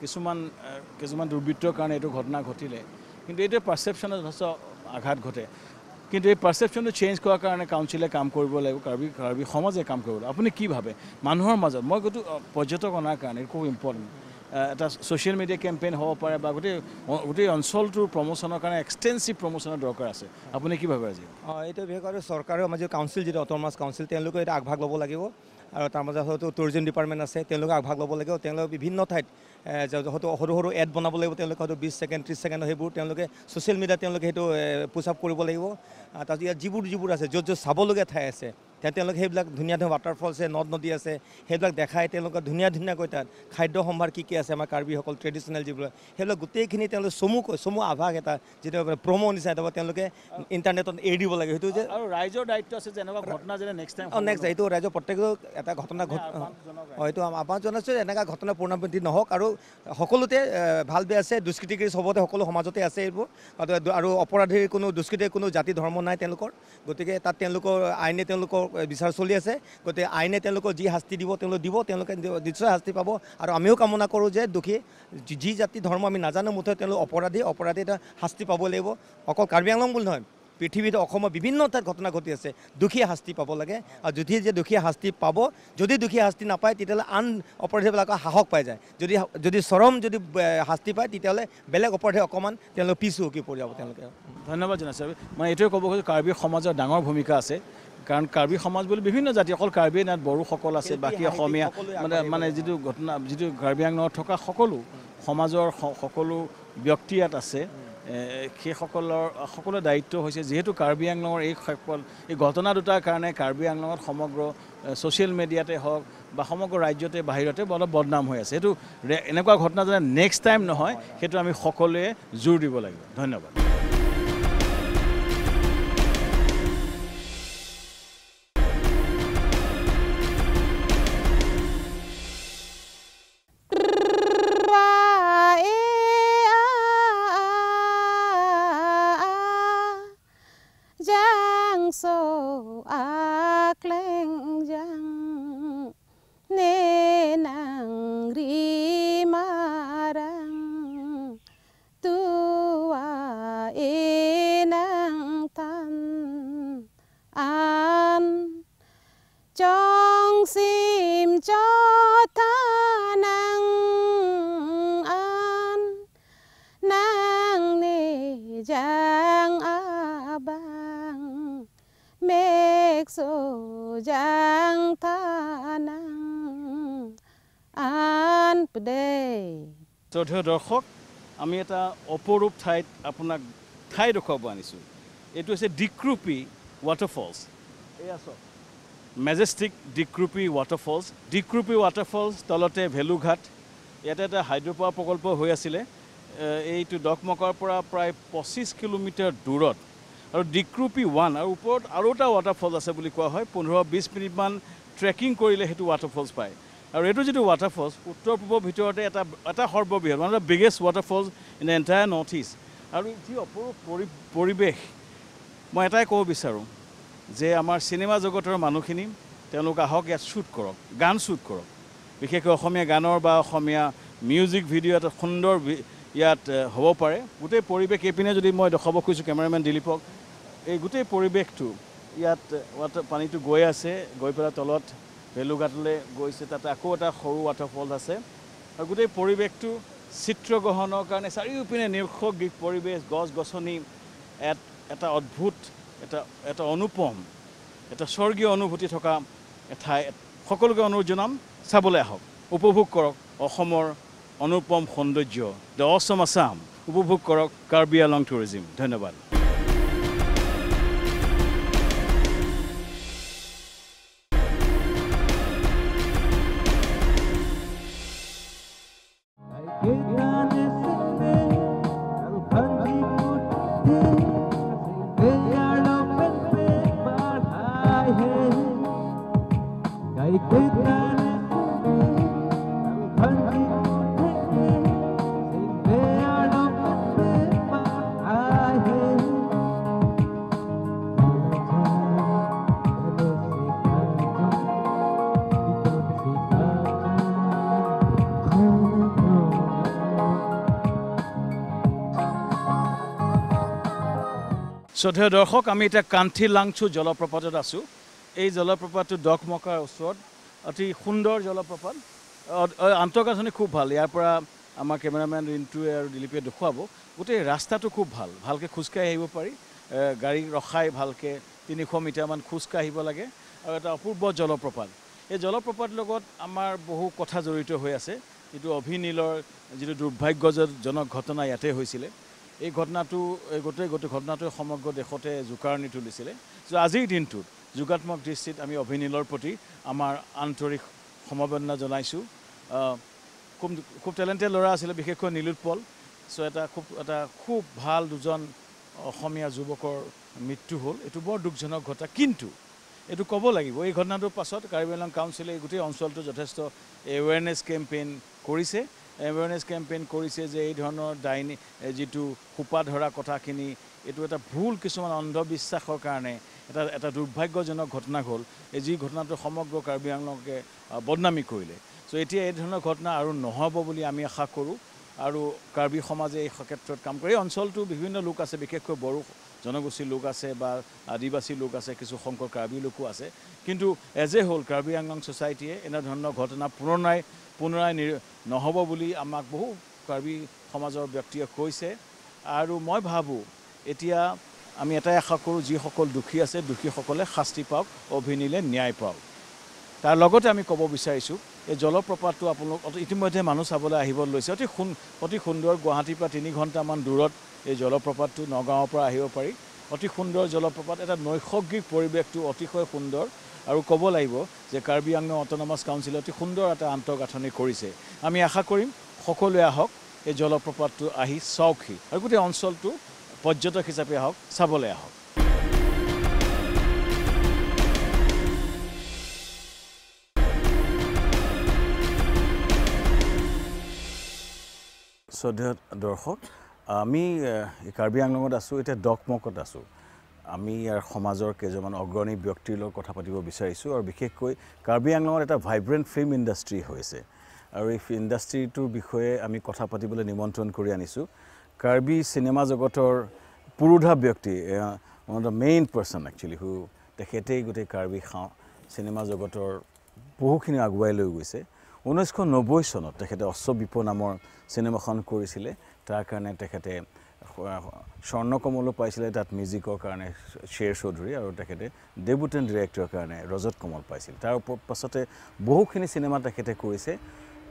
কিছুমান কিছুমান দুৰ্বৃত্তৰ কাৰণে এইটো ঘটনা ঘটিলে কিন্তু এইটোৱে পাৰ্চেপশ্যনত যথেষ্ট আঘাত ঘটে কিন্তু এই পাৰ্চেপশ্যনটো চেঞ্জ কৰাৰ কাৰণে কাউঞ্চিলে কাম কৰিব লাগিব কাৰ্বি কাৰ্বি সমাজে কাম কৰিব লাগিব আপুনি কি ভাবে মানুহৰ মাজত মই কিন্তু পৰ্যটক অনাৰ কাৰণে খুব ইম্পৰ্টেণ্ট এটা ছ'চিয়েল মিডিয়া কেম্পেইন হ'ব পাৰে বা গোটেই গোটেই অঞ্চলটোৰ প্ৰমোশ্যনৰ কাৰণে এক্সটেনচিভ প্ৰমোশ্যনৰ দৰকাৰ আছে আপুনি কি ভাবে আজি অঁ এইটো বিশেষকৈ চৰকাৰৰ মাজে কাউঞ্চিল যিটো অট'নমাচ কাউন্সিল তেওঁলোকেও এটা আগভাগ ল'ব লাগিব আৰু তাৰ মাজত হয়তো টুৰিজিম ডিপাৰ্টমেণ্ট আছে তেওঁলোকে আগভাগ ল'ব লাগিব তেওঁলোকে বিভিন্ন ঠাইত হয়তো সৰু সৰু এড বনাব লাগিব তেওঁলোকে হয়তো বিছ ছেকেণ্ড ত্ৰিছ ছেকেণ্ড সেইবোৰ তেওঁলোকে ছ'চিয়েল মিডিয়াত তেওঁলোকে সেইটো পুচ আপ কৰিব লাগিব তাৰপিছত ইয়াত যিবোৰ যিবোৰ আছে য'ত য'ত চাবলগীয়া ঠাই আছে তেওঁলোকে সেইবিলাক ধুনীয়া ধুনীয়া আছে নদ নদী আছে সেইবিলাক দেখাই তেওঁলোকে ধুনীয়া ধুনীয়াকৈ তাত খাদ্য সম্ভাৰ কি কি আছে আমাৰ কাৰ্বিসকল ট্ৰেডিচনেল যিবিলাক সেইবিলাক গোটেইখিনি তেওঁলোকে চমুকৈ চমু আভাস এটা যিটো প্ৰমো নিচিনা এটা তেওঁলোকে ইণ্টাৰনেটত এৰি দিব লাগে সেইটো যে আৰু ৰাইজৰ দায়িত্ব আছে যেনেকুৱা ঘটনা যেনে নেক্সট টাইম অঁ নেক্সট এইটো ৰাইজৰ প্ৰত্যেকটো এটা ঘটনা ঘট এইটো আহ্বান জনাইছোঁ যে এনেকুৱা ঘটনা পূৰ্ণাবৃত্তি নহওক আৰু সকলোতে ভাল বেয়া আছে দুষ্কৃতিকাৰী চবতে সকলো সমাজতে আছে এইবোৰ আৰু অপৰাধীৰ কোনো দুষ্কৃতিৰ কোনো জাতি ধৰ্ম নাই তেওঁলোকৰ গতিকে তাত তেওঁলোকৰ আইনে তেওঁলোকক বিচাৰ চলি আছে গতিকে আইনে তেওঁলোকক যি শাস্তি দিব তেওঁলোকে দিব তেওঁলোকে নিশ্চয় শাস্তি পাব আৰু আমিও কামনা কৰোঁ যে দোষী যি জাতি ধৰ্ম আমি নাজানো মুঠতে তেওঁলোক অপৰাধী অপৰাধী এটা শাস্তি পাব লাগিব অকল কাৰ্বি আংলং বুলি নহয় পৃথিৱীত অসমৰ বিভিন্ন ঠাইত ঘটনা ঘটি আছে দুখী শাস্তি পাব লাগে আৰু যদি যে দুখীয়া শাস্তি পাব যদি দুখী শাস্তি নাপায় তেতিয়াহ'লে আন অপৰাধীবিলাকৰ সাহস পাই যায় যদি যদি চৰম যদি শাস্তি পায় তেতিয়াহ'লে বেলেগ অপৰাধী অকণমান তেওঁলোকে পিছ হুকি পৰি তেওঁলোকে ধন্যবাদ জনাইছোঁ মই এইটোৱে ক'ব খুজিছোঁ কাৰ্বি সমাজৰ ডাঙৰ ভূমিকা আছে কাৰণ কাৰ্বি সমাজ বুলি বিভিন্ন জাতি অকল কাৰ্বি নাই বড়োসকল আছে বাকী অসমীয়া মানে মানে যিটো ঘটনা যিটো কাৰ্বি আংলঙত থকা সকলো সমাজৰ সকলো ব্যক্তি ইয়াত আছে সেইসকলৰ সকলোৰে দায়িত্ব হৈছে যিহেতু কাৰ্বি আংলঙৰ এই এই ঘটনা দুটাৰ কাৰণে কাৰ্বি আংলঙত সমগ্ৰ ছ'চিয়েল মিডিয়াতে হওক বা সমগ্ৰ ৰাজ্যতে বাহিৰতে অলপ বদনাম হৈ আছে সেইটো এনেকুৱা ঘটনা যেনে নেক্সট টাইম নহয় সেইটো আমি সকলোৱে জোৰ দিব লাগিব ধন্যবাদ sojang tanang an pede. So the rock, ami ata oporup thai apuna thai rock bani su. It was a decrupi waterfalls. Yes sir. Majestic decrupi waterfalls. Decrupi waterfalls talote Velughat. ইয়াতে এটা হাইড্ৰ'পাৱাৰ প্ৰকল্প হৈ আছিলে এইটো ডকমকৰ পৰা প্ৰায় পঁচিছ কিলোমিটাৰ দূৰত আৰু ডিক্ৰুপি ওৱান আৰু ওপৰত আৰু এটা ৱাটাৰফলছ আছে বুলি কোৱা হয় পোন্ধৰ বিছ মিনিটমান ট্ৰেকিং কৰিলে সেইটো ৱাটাৰফলছ পায় আৰু এইটো যিটো ৱাটাৰফলছ উত্তৰ পূবৰ ভিতৰতে এটা এটা সৰ্ববৃহৎ one of the biggest waterfalls in entire North East আৰু যি অপৰূপ পৰি পৰিৱেশ মই এটাই ক'ব বিচাৰোঁ যে আমাৰ চিনেমা জগতৰ মানুহখিনি তেওঁলোক আহক ইয়াত শ্বুট কৰক গান শ্বুট কৰক বিশেষকৈ অসমীয়া গানৰ বা অসমীয়া মিউজিক ভিডিঅ' এটা সুন্দৰ ইয়াত হ'ব পাৰে গোটেই পৰিৱেশ এইপিনে যদি মই দেখুৱাব খুজিছোঁ কেমেৰামেন দিলীপক এই গোটেই পৰিৱেশটো ইয়াত ৱাটাৰ পানীটো গৈ আছে গৈ পেলাই তলত ভেলুঘাটলৈ গৈছে তাত আকৌ এটা সৰু ৱাটাৰফল আছে আৰু গোটেই পৰিৱেশটো চিত্ৰগ্ৰহণৰ কাৰণে চাৰিওপিনে নিৰ্ষগিক পৰিৱেশ গছ গছনি এটা অদ্ভুত এটা এটা অনুপম এটা স্বৰ্গীয় অনুভূতি থকা ঠাই সকলোকে অনুৰোধ জনাম চাবলৈ আহক উপভোগ কৰক অসমৰ অনুপম সৌন্দৰ্য দ অসম আছাম উপভোগ কৰক কাৰ্বি আলং টুৰিজিম ধন্যবাদ শ্ৰদ্ধেয় দৰ্শক আমি এতিয়া কান্থি লাংচু জলপ্ৰপাতত আছোঁ এই জলপ্ৰপাতটো দখমকাৰ ওচৰত অতি সুন্দৰ জলপ্ৰপাত আন্তঃগাঁথনি খুব ভাল ইয়াৰ পৰা আমাৰ কেমেৰামেন ৰিণ্টুৱে আৰু দিলীপে দেখুৱাব গোটেই ৰাস্তাটো খুব ভাল ভালকৈ খোজকাঢ়ি আহিব পাৰি গাড়ী ৰখাই ভালকৈ তিনিশ মিটাৰমান খোজকাঢ়িব লাগে আৰু এটা অপূৰ্ব জলপ্ৰপাত এই জলপ্ৰপাত লগত আমাৰ বহু কথা জড়িত হৈ আছে যিটো অভিনীলৰ যিটো দুৰ্ভাগ্যজনক ঘটনা ইয়াতে হৈছিলে এই ঘটনাটো এই গোটেই গোটেই ঘটনাটোৱে সমগ্ৰ দেশতে জোকাৰণি তুলিছিলে যে আজিৰ দিনটোত যোগাত্মক দৃষ্টিত আমি অভিনীলৰ প্ৰতি আমাৰ আন্তৰিক সমবেদনা জনাইছোঁ খুব খুব টেলেণ্টেড ল'ৰা আছিলে বিশেষকৈ নীলোৎপল চ' এটা খুব এটা খুব ভাল দুজন অসমীয়া যুৱকৰ মৃত্যু হ'ল এইটো বৰ দুখজনক ঘটনা কিন্তু এইটো ক'ব লাগিব এই ঘটনাটোৰ পাছত কাৰ্বি আংলং কাউঞ্চিলে গোটেই অঞ্চলটো যথেষ্ট এৱেৰনেছ কেম্পেইন কৰিছে এৱেৰনেছ কেম্পেইন কৰিছে যে এই ধৰণৰ ডাইনি যিটো সোপা ধৰা কথাখিনি এইটো এটা ভুল কিছুমান অন্ধবিশ্বাসৰ কাৰণে এটা এটা দুৰ্ভাগ্যজনক ঘটনা হ'ল যি ঘটনাটো সমগ্ৰ কাৰ্বি আংলংকে বদনামী কৰিলে চ' এতিয়া এই ধৰণৰ ঘটনা আৰু নহ'ব বুলি আমি আশা কৰোঁ আৰু কাৰ্বি সমাজে এই ক্ষেত্ৰত কাম কৰে এই অঞ্চলটো বিভিন্ন লোক আছে বিশেষকৈ বড়ো জনগোষ্ঠীৰ লোক আছে বা আদিবাসী লোক আছে কিছু সংখ্যক কাৰ্বি লোকো আছে কিন্তু এজ এ হ'ল কাৰ্বি আংলং ছ'চাইটিয়ে এনেধৰণৰ ঘটনা পুনৰাই পুনৰাই নি নহ'ব বুলি আমাক বহু কাৰ্বি সমাজৰ ব্যক্তিয়ে কৈছে আৰু মই ভাবোঁ এতিয়া আমি এটাই আশা কৰোঁ যিসকল দোষী আছে দোষীসকলে শাস্তি পাওক অভিনীলে ন্যায় পাওক তাৰ লগতে আমি ক'ব বিচাৰিছোঁ এই জলপ্ৰপাতটো আপোনালোক ইতিমধ্যে মানুহ চাবলৈ আহিব লৈছে অতি সুন অতি সুন্দৰ গুৱাহাটীৰ পৰা তিনি ঘণ্টামান দূৰত এই জলপ্ৰপাতটো নগাঁৱৰ পৰা আহিব পাৰি অতি সুন্দৰ জলপ্ৰপাত এটা নৈসৰ্গিক পৰিৱেশটো অতিশয় সুন্দৰ আৰু ক'ব লাগিব যে কাৰ্বি আংলং অট'নমাছ কাউঞ্চিলে অতি সুন্দৰ এটা আন্তঃগাঁথনি কৰিছে আমি আশা কৰিম সকলোৱে আহক এই জলপ্ৰপাতটো আহি চাওকহি আৰু গোটেই অঞ্চলটো পৰ্যটক হিচাপে আহক চাবলৈ আহক শ্ৰদ্ধেয় দৰ্শক আমি কাৰ্বি আংলঙত আছোঁ এতিয়া ডকমকত আছোঁ আমি ইয়াৰ সমাজৰ কেইজনমান অগ্ৰণী ব্যক্তিৰ লগত কথা পাতিব বিচাৰিছোঁ আৰু বিশেষকৈ কাৰ্বি আংলঙত এটা ভাইব্ৰেণ্ট ফিল্ম ইণ্ডাষ্ট্ৰী হৈছে আৰু এই ইণ্ডাষ্ট্ৰীটোৰ বিষয়ে আমি কথা পাতিবলৈ নিমন্ত্ৰণ কৰি আনিছোঁ কাৰ্বি চিনেমা জগতৰ পুৰোধা ব্যক্তি one of the main person actually who তেখেতেই গোটেই কাৰ্বি খাওঁ চিনেমা জগতৰ বহুখিনি আগুৱাই লৈ গৈছে ঊনৈছশ নব্বৈ চনত তেখেতে অশ্ব বিপ নামৰ চিনেমাখন কৰিছিলে তাৰ কাৰণে তেখেতে স্বৰ্ণকমলো পাইছিলে তাত মিউজিকৰ কাৰণে শ্বেৰ চৌধুৰী আৰু তেখেতে ডেবুটেন ডিৰেক্টৰৰ কাৰণে ৰজত কমল পাইছিল তাৰ ওপৰত পাছতে বহুখিনি চিনেমা তেখেতে কৰিছে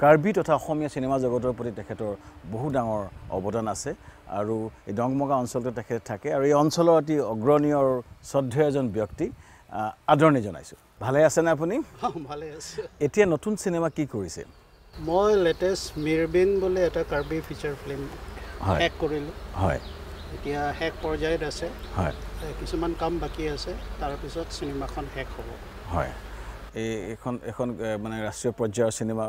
কাৰ্বি তথা অসমীয়া চিনেমা জগতৰ প্ৰতি তেখেতৰ বহু ডাঙৰ অৱদান আছে আৰু এই ডংমগা অঞ্চলতে তেখেত থাকে আৰু এই অঞ্চলৰ অতি অগ্ৰণীয় আৰু শ্ৰদ্ধেয় এজন ব্যক্তি আদৰণি জনাইছোঁ ভালে আছেনে আপুনি ভালে আছে এতিয়া নতুন চিনেমা কি কৰিছে মই লেটেষ্ট মিৰবিন বুলি এটা কাৰ্বি ফিচাৰ ফিল্ম শেষ কৰিলোঁ হয় এতিয়া শেষ পৰ্যায়ত আছে হয় কিছুমান কাম বাকী আছে তাৰপিছত চিনেমাখন শেষ হ'ব হয় এই এখন এখন মানে ৰাষ্ট্ৰীয় পৰ্যায়ৰ চিনেমা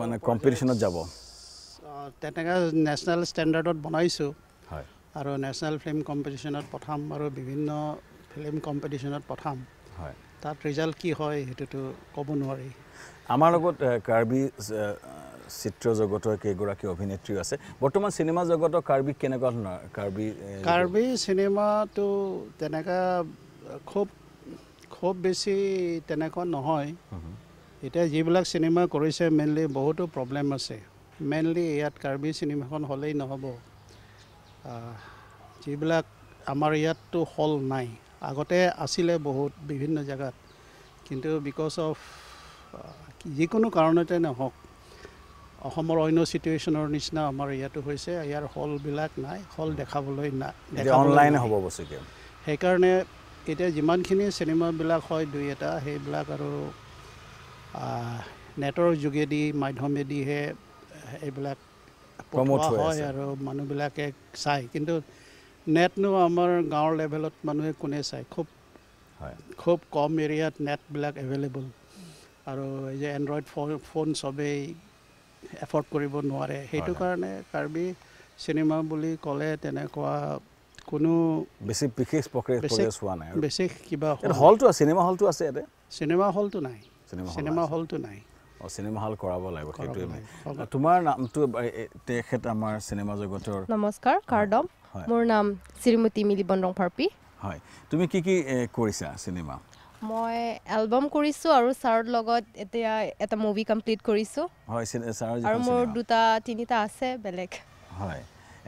মানে কম্পিটিশ্যনত যাব তেনেকৈ নেশ্যনেল ষ্টেণ্ডাৰ্ডত বনাইছোঁ হয় আৰু নেশ্যনেল ফিল্ম কম্পিটিশ্যনত পঠাম আৰু বিভিন্ন ফিল্ম কম্পিটিশ্যনত পঠাম হয় তাত ৰিজাল্ট কি হয় সেইটোতো ক'ব নোৱাৰি আমাৰ লগত কাৰ্বি চিত্ৰ জগতৰ কেইগৰাকী অভিনেত্ৰী আছে বৰ্তমান চিনেমা জগতৰ কাৰ্বি কেনেকুৱা ধৰণৰ কাৰ্বি কাৰ্বি চিনেমাটো তেনেকুৱা খুব খুব বেছি তেনেকুৱা নহয় এতিয়া যিবিলাক চিনেমা কৰিছে মেইনলি বহুতো প্ৰব্লেম আছে মেইনলি ইয়াত কাৰ্বি চিনেমাখন হ'লেই নহ'ব যিবিলাক আমাৰ ইয়াততো হল নাই আগতে আছিলে বহুত বিভিন্ন জেগাত কিন্তু বিকজ অফ যিকোনো কাৰণতে নহওক অসমৰ অন্য চিটুৱেশ্যনৰ নিচিনা আমাৰ ইয়াতো হৈছে ইয়াৰ হলবিলাক নাই হল দেখাবলৈ নাই অনলাইন হ'ব বস্তুকে সেইকাৰণে এতিয়া যিমানখিনি চিনেমাবিলাক হয় দুই এটা সেইবিলাক আৰু নেটৰ যোগেদি মাধ্যমেদিহে এইবিলাক প্ৰমোট হয় আৰু মানুহবিলাকে চায় কিন্তু নেটনো আমাৰ গাঁৱৰ লেভেলত মানুহে কোনে চায় খুব হয় খুব কম এৰিয়াত নেটবিলাক এভেইলেবল আৰু এই যে এণ্ড্ৰইড ফোন ফোন চবেই এফৰ্ড কৰিব নোৱাৰে সেইটো কাৰণে কাৰ্বি চিনেমা বুলি ক'লে তেনেকুৱা কোনো বেছি বিশেষ প্ৰক্ৰিয়া বিশেষ কিবা হলটো আছে চিনেমা হলটো আছে ইয়াতে চিনেমা হলটো নাই চিনেমা হলটো নাই অঁ চিনেমা হল কৰাব লাগিব সেইটোৱে তোমাৰ নামটো তেখেত আমাৰ চিনেমা জগতৰ নমস্কাৰ কাৰ্ডম মোৰ নাম শ্ৰীমতী মিলিবন ৰং ফাৰ্পি হয় তুমি কি কি কৰিছা চিনেমা মই এলবাম কৰিছোঁ আৰু ছাৰৰ লগত এতিয়া এটা মুভি কমপ্লিট কৰিছোঁ হয় ছাৰ আৰু মোৰ দুটা তিনিটা আছে বেলেগ হয়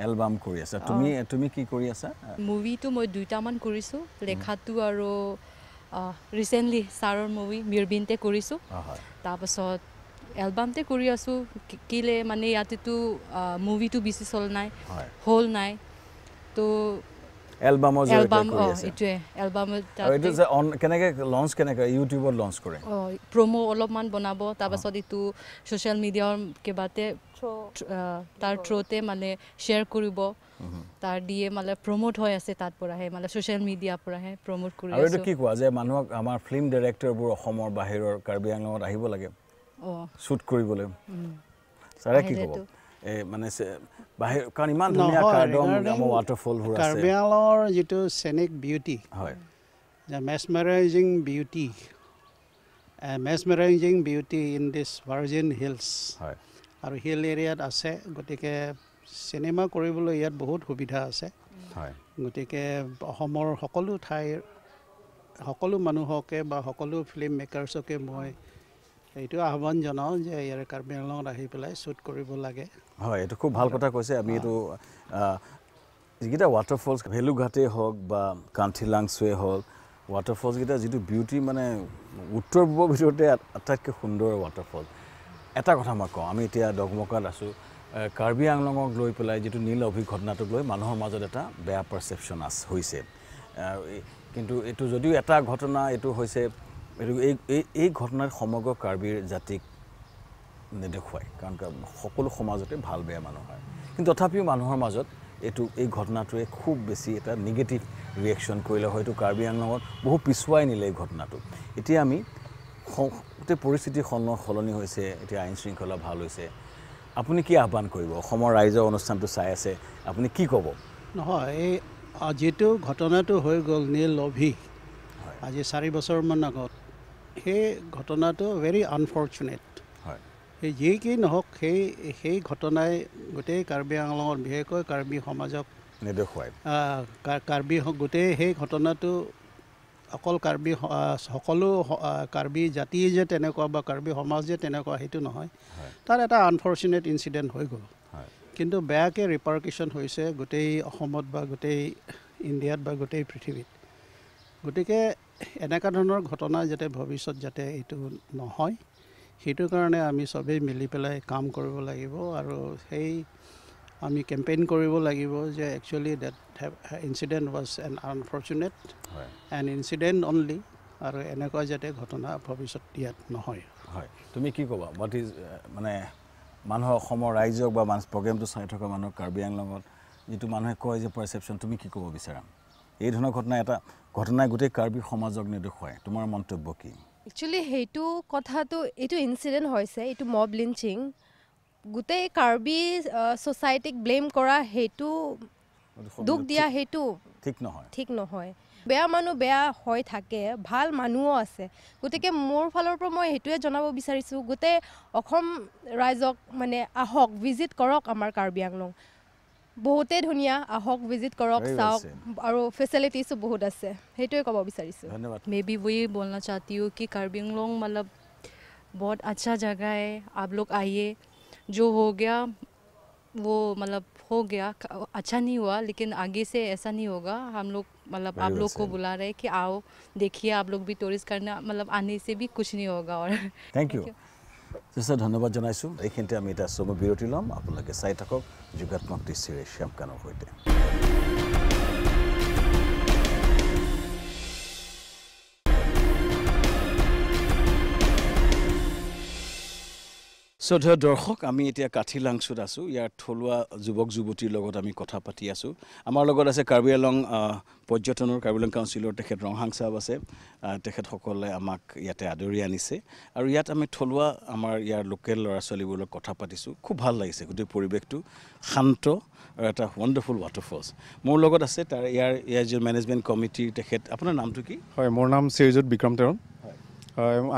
এলবাম কৰি আছা তুমি তুমি কি কৰি আছা মুভিটো মই দুটামান কৰিছোঁ লেখাটো আৰু ৰিচেণ্টলি ছাৰৰ মুভি মিৰবিনতে কৰিছোঁ তাৰপাছত এলবামতে কৰি আছোঁ কিলে মানে ইয়াতেতো মুভিটো বেছি চল নাই হ'ল নাই ত' এলবাম অ এটো এলবাম এটো যে অন কেনেকে লঞ্চ কেনেকে ইউটিউবত লঞ্চ কৰে অ প্ৰমো অলপমান বনাব তাৰপাছত এইটো ছ'চিয়েল মিডিয়াৰ কেবাতে তাৰ থ্ৰুতে মানে শ্বেয়াৰ কৰিব তাৰ দিয়ে মানে প্ৰমোট হৈ আছে তাত পৰাহে মানে ছ'চিয়েল মিডিয়া পৰাহে প্ৰমোট কৰি আছে আৰু কি কোৱা যে মানুহক আমাৰ ফিল্ম ডাইৰেক্টৰবোৰ অসমৰ বাহিৰৰ কাৰ্বি আংলঙত আহিব লাগে অ শ্বুট কৰিবলৈ ছাৰে কি ক'ব মানে কাৰণ ইমান কাৰ্বি আংলৰ যিটো চেনিক বিউটি হয় mesmerising beauty mesmerising beauty in this virgin hills হয় আৰু হিল এৰিয়াত আছে গতিকে চিনেমা কৰিবলৈ ইয়াত বহুত সুবিধা আছে হয় গতিকে অসমৰ সকলো ঠাইৰ সকলো মানুহকে বা সকলো ফিল্ম মেকাৰ্ছকে মই এইটো আহ্বান জনাওঁ যে ইয়াৰ কাৰ্বি আংলঙত আহি পেলাই শ্বুট কৰিব লাগে হয় এইটো খুব ভাল কথা কৈছে আমি এইটো যিকেইটা ৱাটাৰফলছ ভেলুঘাটেই হওক বা কান্থিলাংচুৱে হওক ৱাটাৰফলছকেইটা যিটো বিউটি মানে উত্তৰ পূবৰ ভিতৰতে আটাইতকৈ সুন্দৰ ৱাটাৰফল এটা কথা মই কওঁ আমি এতিয়া দগমকাত আছোঁ কাৰ্বি আংলঙক লৈ পেলাই যিটো নীল অভিঘটনাটোক লৈ মানুহৰ মাজত এটা বেয়া পাৰ্চেপশ্যন আছে হৈছে কিন্তু এইটো যদিও এটা ঘটনা এইটো হৈছে এইটো এই এই এই ঘটনাত সমগ্ৰ কাৰ্বিৰ জাতিক নেদেখুৱাই কাৰণ সকলো সমাজতে ভাল বেয়া মানুহ হয় কিন্তু তথাপিও মানুহৰ মাজত এইটো এই ঘটনাটোৱে খুব বেছি এটা নিগেটিভ ৰিয়েকশ্যন কৰিলে হয়তো কাৰ্বি আংলঙত বহু পিছুৱাই নিলে এই ঘটনাটো এতিয়া আমি গোটেই পৰিস্থিতি সলনি হৈছে এতিয়া আইন শৃংখলা ভাল হৈছে আপুনি কি আহ্বান কৰিব অসমৰ ৰাইজৰ অনুষ্ঠানটো চাই আছে আপুনি কি ক'ব নহয় এই যিটো ঘটনাটো হৈ গ'ল নীল অভিহ আজি চাৰি বছৰমান আগত সেই ঘটনাটো ভেৰি আনফৰ্চুনেট সেই যিয়ে কি নহওক সেই সেই ঘটনাই গোটেই কাৰ্বি আংলঙত বিশেষকৈ কাৰ্বি সমাজক নেদেখুৱাই কাৰ্বি গোটেই সেই ঘটনাটো অকল কাৰ্বি সকলো কাৰ্বি জাতি যে তেনেকুৱা বা কাৰ্বি সমাজ যে তেনেকুৱা সেইটো নহয় তাৰ এটা আনফৰ্চুনেট ইঞ্চিডেণ্ট হৈ গ'ল কিন্তু বেয়াকৈ ৰিপাৰকেশ্যন হৈছে গোটেই অসমত বা গোটেই ইণ্ডিয়াত বা গোটেই পৃথিৱীত গতিকে এনেকুৱা ধৰণৰ ঘটনা যাতে ভৱিষ্যত যাতে এইটো নহয় সেইটো কাৰণে আমি চবেই মিলি পেলাই কাম কৰিব লাগিব আৰু সেই আমি কেম্পেইন কৰিব লাগিব যে actually that incident was an unfortunate an incident only আৰু এনেকুৱা যাতে ঘটনা ভৱিষ্যত ইয়াত নহয় হয় তুমি কি ক'বা বাট ইজ মানে মানুহৰ অসমৰ ৰাইজক বা মানুহ প্ৰগ্ৰেমটো চাই থকা মানুহক কাৰ্বি আংলঙত যিটো মানুহে কয় যে পাৰ্চেপশ্যন তুমি কি ক'ব বিচাৰা এই ধৰণৰ ঘটনা এটা ঘটনাই গোটেই কাৰ্বি সমাজক নেদেখুৱায় তোমাৰ মন্তব্য কি একচুৱেলি সেইটো কথাটো এইটো ইঞ্চিডেণ্ট হৈছে এইটো মব লিঞ্চিং গোটেই কাৰ্বি ছ'চাইটিক ব্লেম কৰা সেইটো দুখ দিয়া সেইটো ঠিক নহয় ঠিক নহয় বেয়া মানুহ বেয়া হৈ থাকে ভাল মানুহো আছে গতিকে মোৰ ফালৰ পৰা মই সেইটোৱে জনাব বিচাৰিছোঁ গোটেই অসম ৰাইজক মানে আহক ভিজিট কৰক আমাৰ কাৰ্বি আংলং बहुत ধুনীয়া আহক ভিজিট কৰক চাওক আৰু फेसिलिटीज बहुत আছে সেইটোৱে ক'ব বিচাৰিছোঁ मे বি वही बोलना चाहती हूँ कि कार्बिंग लोंग मतलब बहुत अच्छा जगह है आप लोग आइए जो हो गया वो मतलब हो गया अच्छा नहीं हुआ लेकिन आगे से ऐसा नहीं होगा हम लोग मतलब आप लोग को बुला रहे हैं कि आओ देखिए आप लोग भी टूरिस्ट करना मतलब आने से भी कुछ नहीं होगा और थैंक यू (laughs) যথেষ্ট ধন্যবাদ জনাইছোঁ এইখিনিতে আমি এটা চমু বিৰতি ল'ম আপোনালোকে চাই থাকক যোগাত্মক দৃষ্টিৰে শ্যামকানৰ সৈতে শ্ৰদ্ধেয় দৰ্শক আমি এতিয়া কাঠিলাংচুত আছোঁ ইয়াৰ থলুৱা যুৱক যুৱতীৰ লগত আমি কথা পাতি আছোঁ আমাৰ লগত আছে কাৰ্বি আলং পৰ্যটনৰ কাৰ্বি আলং কাউঞ্চিলৰ তেখেত ৰংহাং চাহাব আছে তেখেতসকলে আমাক ইয়াতে আদৰি আনিছে আৰু ইয়াত আমি থলুৱা আমাৰ ইয়াৰ লোকেল ল'ৰা ছোৱালীবোৰ লগত কথা পাতিছোঁ খুব ভাল লাগিছে গোটেই পৰিৱেশটো শান্ত আৰু এটা ৱাণ্ডাৰফুল ৱাটাৰফলছ মোৰ লগত আছে তাৰ ইয়াৰ ইয়াৰ যি মেনেজমেণ্ট কমিটিৰ তেখেত আপোনাৰ নামটো কি হয় মোৰ নাম শ্ৰীযুত বিক্ৰম তেৰণ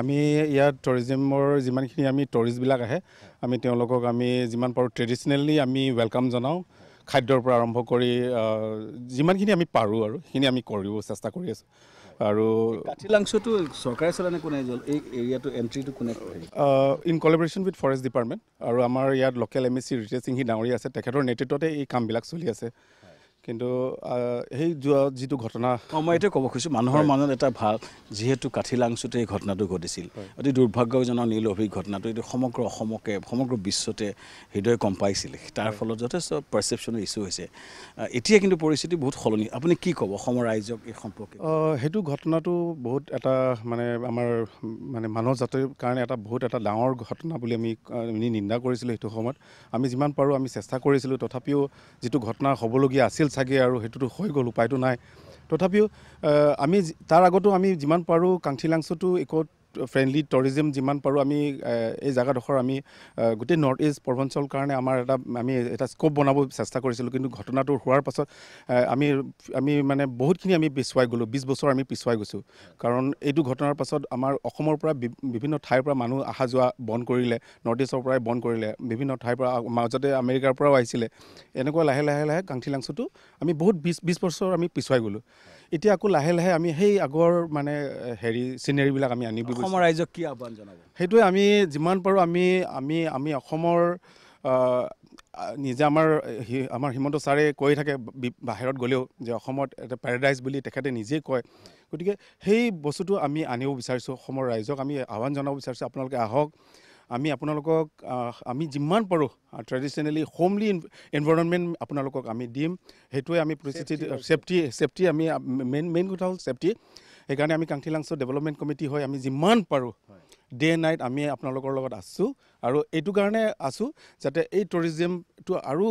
আমি ইয়াত টুৰিজিমৰ যিমানখিনি আমি টুৰিষ্টবিলাক আহে আমি তেওঁলোকক আমি যিমান পাৰোঁ ট্ৰেডিশ্যনেলি আমি ৱেলকাম জনাওঁ খাদ্যৰ পৰা আৰম্ভ কৰি যিমানখিনি আমি পাৰোঁ আৰু সেইখিনি আমি কৰিব চেষ্টা কৰি আছোঁ আৰু কাঠিলাংছটো চৰকাৰে চলাই নে কোনে এই এৰিয়াটো এণ্ট্ৰিটো কোনে in collaboration with forest department আৰু আমাৰ ইয়াত local M S C Ritesh Singhi ডাঙৰীয়া আছে তেখেতৰ নেতৃত্বতে এই কামবিলাক চলি আছে কিন্তু সেই যোৱা যিটো ঘটনা অঁ মই এইটোৱে ক'ব খুজিছোঁ মানুহৰ মনত এটা ভাল যিহেতু কাঠিলাংচুতে এই ঘটনাটো ঘটিছিল অতি দুৰ্ভাগ্যজনক নীল নিলভিক ঘটনাটো এইটো সমগ্ৰ অসমকে সমগ্ৰ বিশ্বতে হৃদয় পাইছিল তাৰ ফলত যথেষ্ট পাৰ্চেপশ্যনৰ ইছ্যু হৈছে এতিয়া কিন্তু পৰিস্থিতি বহুত সলনি আপুনি কি ক'ব অসমৰ ৰাইজক এই সম্পৰ্কে সেইটো ঘটনাটো বহুত এটা মানে আমাৰ মানে মানুহ জাতিৰ কাৰণে এটা বহুত এটা ডাঙৰ ঘটনা বুলি আমি নিন্দা কৰিছিলোঁ সেইটো সময়ত আমি যিমান পাৰোঁ আমি চেষ্টা কৰিছিলোঁ তথাপিও যিটো ঘটনা হ'বলগীয়া আছিল বিচাৰি আৰু সেইটোতো হৈ গ'ল উপায়টো নাই তথাপিও আমি তাৰ আগতো আমি যিমান পাৰোঁ কাংঠিলাংচটো একত ফ্ৰেণ্ডলি টুৰিজিম যিমান পাৰোঁ আমি এই জেগাডোখৰ আমি গোটেই নৰ্থ ইষ্ট পূৰ্বাঞ্চল কাৰণে আমাৰ এটা আমি এটা স্ক'প বনাব চেষ্টা কৰিছিলোঁ কিন্তু ঘটনাটো হোৱাৰ পাছত আমি আমি মানে বহুতখিনি আমি পিছুৱাই গ'লোঁ বিছ বছৰ আমি পিছুৱাই গৈছোঁ কাৰণ এইটো ঘটনাৰ পাছত আমাৰ অসমৰ পৰা বিভিন্ন ঠাইৰ পৰা মানুহ অহা যোৱা বন্ধ কৰিলে নৰ্থ ইষ্টৰ পৰাই বন্ধ কৰিলে বিভিন্ন ঠাইৰ পৰা মাজতে আমেৰিকাৰ পৰাও আহিছিলে এনেকুৱা লাহে লাহে লাহে কাংঠিলাংচুটো আমি বহুত বিছ বিছ বছৰ আমি পিছুৱাই গ'লোঁ এতিয়া আকৌ লাহে লাহে আমি সেই আগৰ মানে হেৰি চিনেৰিবিলাক আমি আনিব অসমৰ ৰাইজক কি আহ্বান জনাব সেইটোৱে আমি যিমান পাৰোঁ আমি আমি আমি অসমৰ নিজে আমাৰ আমাৰ হিমন্ত ছাৰে কৈ থাকে বাহিৰত গ'লেও যে অসমত এটা পেৰাডাইজ বুলি তেখেতে নিজেই কয় গতিকে সেই বস্তুটো আমি আনিব বিচাৰিছোঁ অসমৰ ৰাইজক আমি আহ্বান জনাব বিচাৰিছোঁ আপোনালোকে আহক আমি আপোনালোকক আমি যিমান পাৰোঁ ট্ৰেডিশ্যনেলি হোমলি এনভাইৰনমেণ্ট আপোনালোকক আমি দিম সেইটোৱে আমি পৰিস্থিতি চেফটি চেফটি আমি মেইন মেইন কথা হ'ল চেফটি সেইকাৰণে আমি কাংঠি ডেভেলপমেণ্ট কমিটি হয় আমি যিমান পাৰোঁ ডে নাইট আমি আপোনালোকৰ লগত আছোঁ আৰু এইটো কাৰণে আছোঁ যাতে এই টুৰিজিমটো আৰু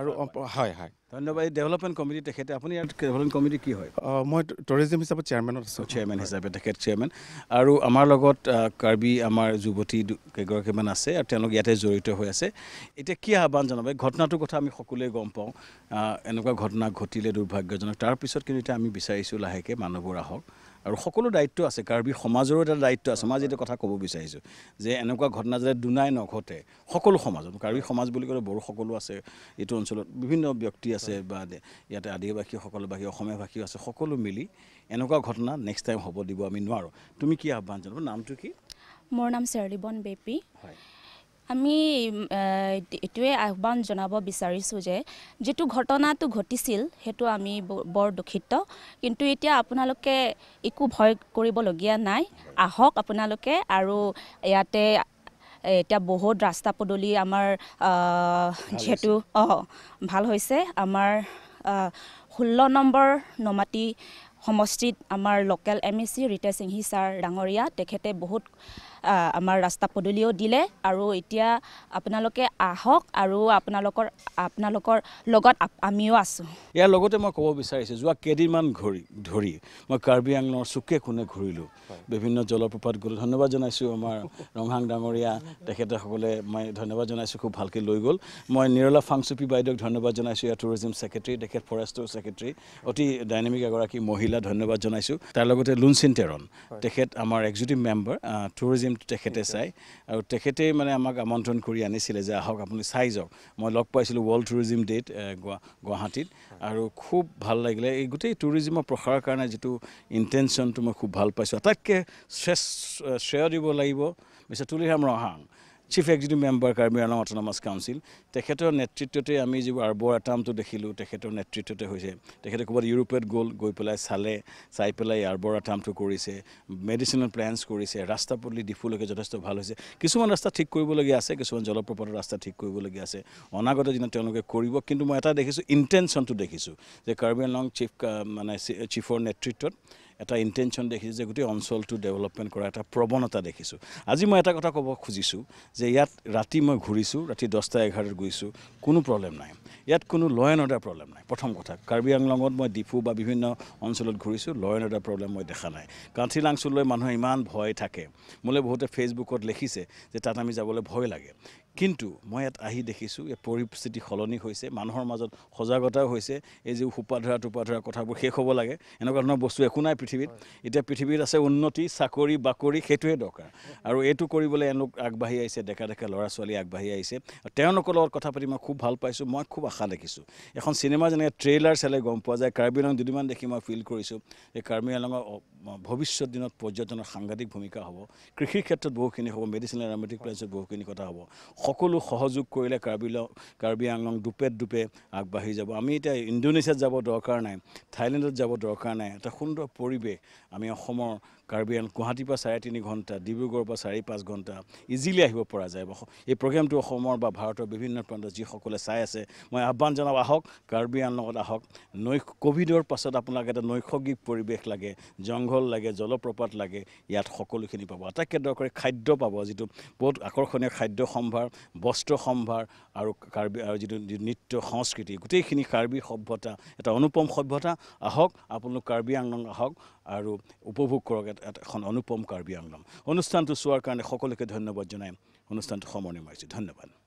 আৰু হয় হয় ধন্যবাদ এই ডেভেলপমেণ্ট কমিটি তেখেতে আপুনি ইয়াত ডেভেলপমেণ্ট কমিটি কি হয় মই টুৰিজম হিচাপে চেয়াৰমেনত আছোঁ চেয়াৰমেন হিচাপে তেখেত চেয়াৰমেন আৰু আমাৰ লগত কাৰ্বি আমাৰ যুৱতী কেইগৰাকীমান আছে আৰু তেওঁলোক ইয়াতে জড়িত হৈ আছে এতিয়া কি আহ্বান জনাব এই ঘটনাটোৰ কথা আমি সকলোৱে গম পাওঁ এনেকুৱা ঘটনা ঘটিলে দুৰ্ভাগ্যজনক তাৰপিছত কিন্তু এতিয়া আমি বিচাৰিছোঁ লাহেকৈ মানুহবোৰ আহক আৰু সকলো দায়িত্ব আছে কাৰ্বি সমাজৰো এটা দায়িত্ব আছে মই যেতিয়া কথা ক'ব বিচাৰিছোঁ যে এনেকুৱা ঘটনা যাতে দুনাই নঘটে সকলো সমাজত কাৰ্বি সমাজ বুলি ক'লে বড়ো সকলো আছে এইটো অঞ্চলত বিভিন্ন ব্যক্তি আছে বা ইয়াতে আদিবাসীসকল বাকী অসমীয়া ভাষী আছে সকলো মিলি এনেকুৱা ঘটনা নেক্সট টাইম হ'ব দিব আমি নোৱাৰোঁ তুমি কি আহ্বান জনাব নামটো কি মোৰ নাম চেৰলিবন বেপী হয় আমি এইটোৱে আহ্বান জনাব বিচাৰিছোঁ যে যিটো ঘটনাটো ঘটিছিল সেইটো আমি বৰ দুখিত কিন্তু এতিয়া আপোনালোকে একো ভয় কৰিবলগীয়া নাই আহক আপোনালোকে আৰু ইয়াতে এতিয়া বহুত ৰাস্তা পদূলি আমাৰ যিহেতু অঁ ভাল হৈছে আমাৰ ষোল্ল নম্বৰ নমাটি সমষ্টিত আমাৰ local M A C Rita Singhi sir ডাঙৰীয়া তেখেতে বহুত আমাৰ ৰাস্তা পদূলিও দিলে আৰু এতিয়া আপোনালোকে আহক আৰু আপোনালোকৰ আপোনালোকৰ লগত আমিও আছোঁ ইয়াৰ লগতে মই ক'ব বিচাৰিছোঁ যোৱা কেইদিনমান ঘূৰি ধৰি মই কাৰ্বি আংলৰ চুকে কোণে ঘূৰিলোঁ বিভিন্ন জলপ্ৰপাত গ'লোঁ ধন্যবাদ জনাইছোঁ আমাৰ ৰংহাং ডাঙৰীয়া তেখেতসকলে মই ধন্যবাদ জনাইছোঁ খুব ভালকৈ লৈ গ'ল মই নিৰলা ফাংচুপি বাইদেউক ধন্যবাদ জনাইছোঁ ইয়াৰ টুৰিজিম ছেক্ৰেটেৰী তেখেত ফৰেষ্টৰ ছেক্ৰেটেৰী অতি ডাইনেমিক এগৰাকী মহিলা ধন্যবাদ জনাইছোঁ তাৰ লগতে লুনচিন তেৰণ তেখেত আমাৰ এক্সিকিউটিভ মেম্বাৰ টুৰিজিম যোনটো তেখেতে চাই আৰু তেখেতেই মানে আমাক আমন্ত্ৰণ কৰি আনিছিলে যে আহক আপুনি চাই যাওক মই লগ পাইছিলোঁ ৱৰ্ল্ড টুৰিজিম ডেত গুৱাহাটীত আৰু খুব ভাল লাগিলে এই গোটেই টুৰিজিমৰ প্ৰসাৰৰ কাৰণে যিটো ইণ্টেনশ্যনটো মই খুব ভাল পাইছোঁ আটাইতকৈ শ্ৰেষ্ঠ শ্ৰেয় দিব লাগিব মিছে Tuliram Ronghang chief executive member Karbi আলং অট'নমাছ কাউঞ্চিল তেখেতৰ নেতৃত্বতে আমি যিবোৰ আৰবৰ আটামটো দেখিলোঁ তেখেতৰ নেতৃত্বতে হৈছে তেখেতে ক'ৰবাত ইউৰোপত গ'ল গৈ পেলাই চালে চাই পেলাই আৰবৰ আটামটো কৰিছে মেডিচিনেল প্লেনছ কৰিছে ৰাস্তা পদূলি ডিফুলৈকে যথেষ্ট ভাল হৈছে কিছুমান ৰাস্তা ঠিক কৰিবলগীয়া আছে কিছুমান জলপ্ৰপাতৰ ৰাস্তা ঠিক কৰিবলগীয়া আছে অনাগত দিনত তেওঁলোকে কৰিব কিন্তু মই এটা দেখিছোঁ ইণ্টেনশ্যনটো দেখিছোঁ যে কাৰ্বি আংলং চিফ মানে চিফৰ নেতৃত্বত এটা ইণ্টেনশ্যন দেখিছোঁ যে গোটেই অঞ্চলটো ডেভেলপমেণ্ট কৰাৰ এটা প্ৰৱণতা দেখিছোঁ আজি মই এটা কথা ক'ব খুজিছোঁ যে ইয়াত ৰাতি মই ঘূৰিছোঁ ৰাতি দহটা এঘাৰত গৈছোঁ কোনো প্ৰব্লেম নাই ইয়াত কোনো ল' এণ্ড অৰ্ডাৰ প্ৰব্লেম নাই প্ৰথম কথা কাৰ্বি আংলঙত মই ডিফু বা বিভিন্ন অঞ্চলত ঘূৰিছোঁ ল' এণ্ড অৰ্ডাৰ প্ৰব্লেম মই দেখা নাই কাঠিলাংচুললৈ মানুহে ইমান ভয় থাকে মোলৈ বহুতে ফেচবুকত লিখিছে যে তাত আমি যাবলৈ ভয় লাগে কিন্তু মই ইয়াত আহি দেখিছোঁ এই পৰিস্থিতি সলনি হৈছে মানুহৰ মাজত সজাগতাও হৈছে এই যি সোপা ধৰা টোপা ধৰা কথাবোৰ শেষ হ'ব লাগে এনেকুৱা ধৰণৰ বস্তু একো নাই পৃথিৱীত এতিয়া পৃথিৱীত আছে উন্নতি চাকৰি বাকৰি সেইটোৱে দৰকাৰ আৰু এইটো কৰিবলৈ এওঁলোক আগবাঢ়ি আহিছে ডেকা ডেকা ল'ৰা ছোৱালী আগবাঢ়ি আহিছে আৰু তেওঁলোকৰ লগত কথা পাতি মই খুব ভাল পাইছোঁ মই খুব আশা দেখিছোঁ এখন চিনেমা যেনেকৈ ট্ৰেইলাৰ চালে গম পোৱা যায় কাৰ্বি আলং দুদিনমান দেখি মই ফিল কৰিছোঁ যে কাৰ্বি আলঙৰ ভৱিষ্যত দিনত পৰ্যটনৰ সাংঘাতিক ভূমিকা হ'ব কৃষিৰ ক্ষেত্ৰত বহুখিনি হ'ব মেডিচিন এৰামেটিক প্লেন্সত বহুখিনি কথা হ'ব সকলো সহযোগ কৰিলে কাৰ্বি কাৰ্বিল কাৰ্বি আংলং দুপেট দুপে আগবাঢ়ি যাব আমি এতিয়া ইণ্ডোনেছিয়াত যাব দৰকাৰ নাই থাইলেণ্ডত যাব দৰকাৰ নাই এটা সুন্দৰ পৰিৱেশ আমি অসমৰ কাৰ্বি আংলং গুৱাহাটীৰ পৰা চাৰে তিনি ঘণ্টা ডিব্ৰুগড়ৰ পৰা চাৰি পাঁচ ঘণ্টা ইজিলি আহিব পৰা যায় এই প্ৰগ্ৰেমটো অসমৰ বা ভাৰতৰ বিভিন্ন প্ৰান্তত যিসকলে চাই আছে মই আহ্বান জনাওঁ আহক কাৰ্বি আংলঙত আহক নৈ ক'ভিডৰ পাছত আপোনাক এটা নৈসৰ্গিক পৰিৱেশ লাগে জংঘল লাগে জলপ্ৰপাত লাগে ইয়াত সকলোখিনি পাব আটাইতকৈ দৰকাৰী খাদ্য পাব যিটো বহুত আকৰ্ষণীয় খাদ্য সম্ভাৰ বস্ত্ৰ সম্ভাৰ আৰু কাৰ্বি আৰু যিটো নৃত্য সংস্কৃতি গোটেইখিনি কাৰ্বি সভ্যতা এটা অনুপম সভ্যতা আহক আপোনালোক কাৰ্বি আংলং আহক আৰু উপভোগ কৰক এখন অনুপম কাৰ্বি আংলম অনুষ্ঠানটো চোৱাৰ কাৰণে সকলোকে ধন্যবাদ জনাই অনুষ্ঠানটো সামৰণি মাৰিছোঁ ধন্যবাদ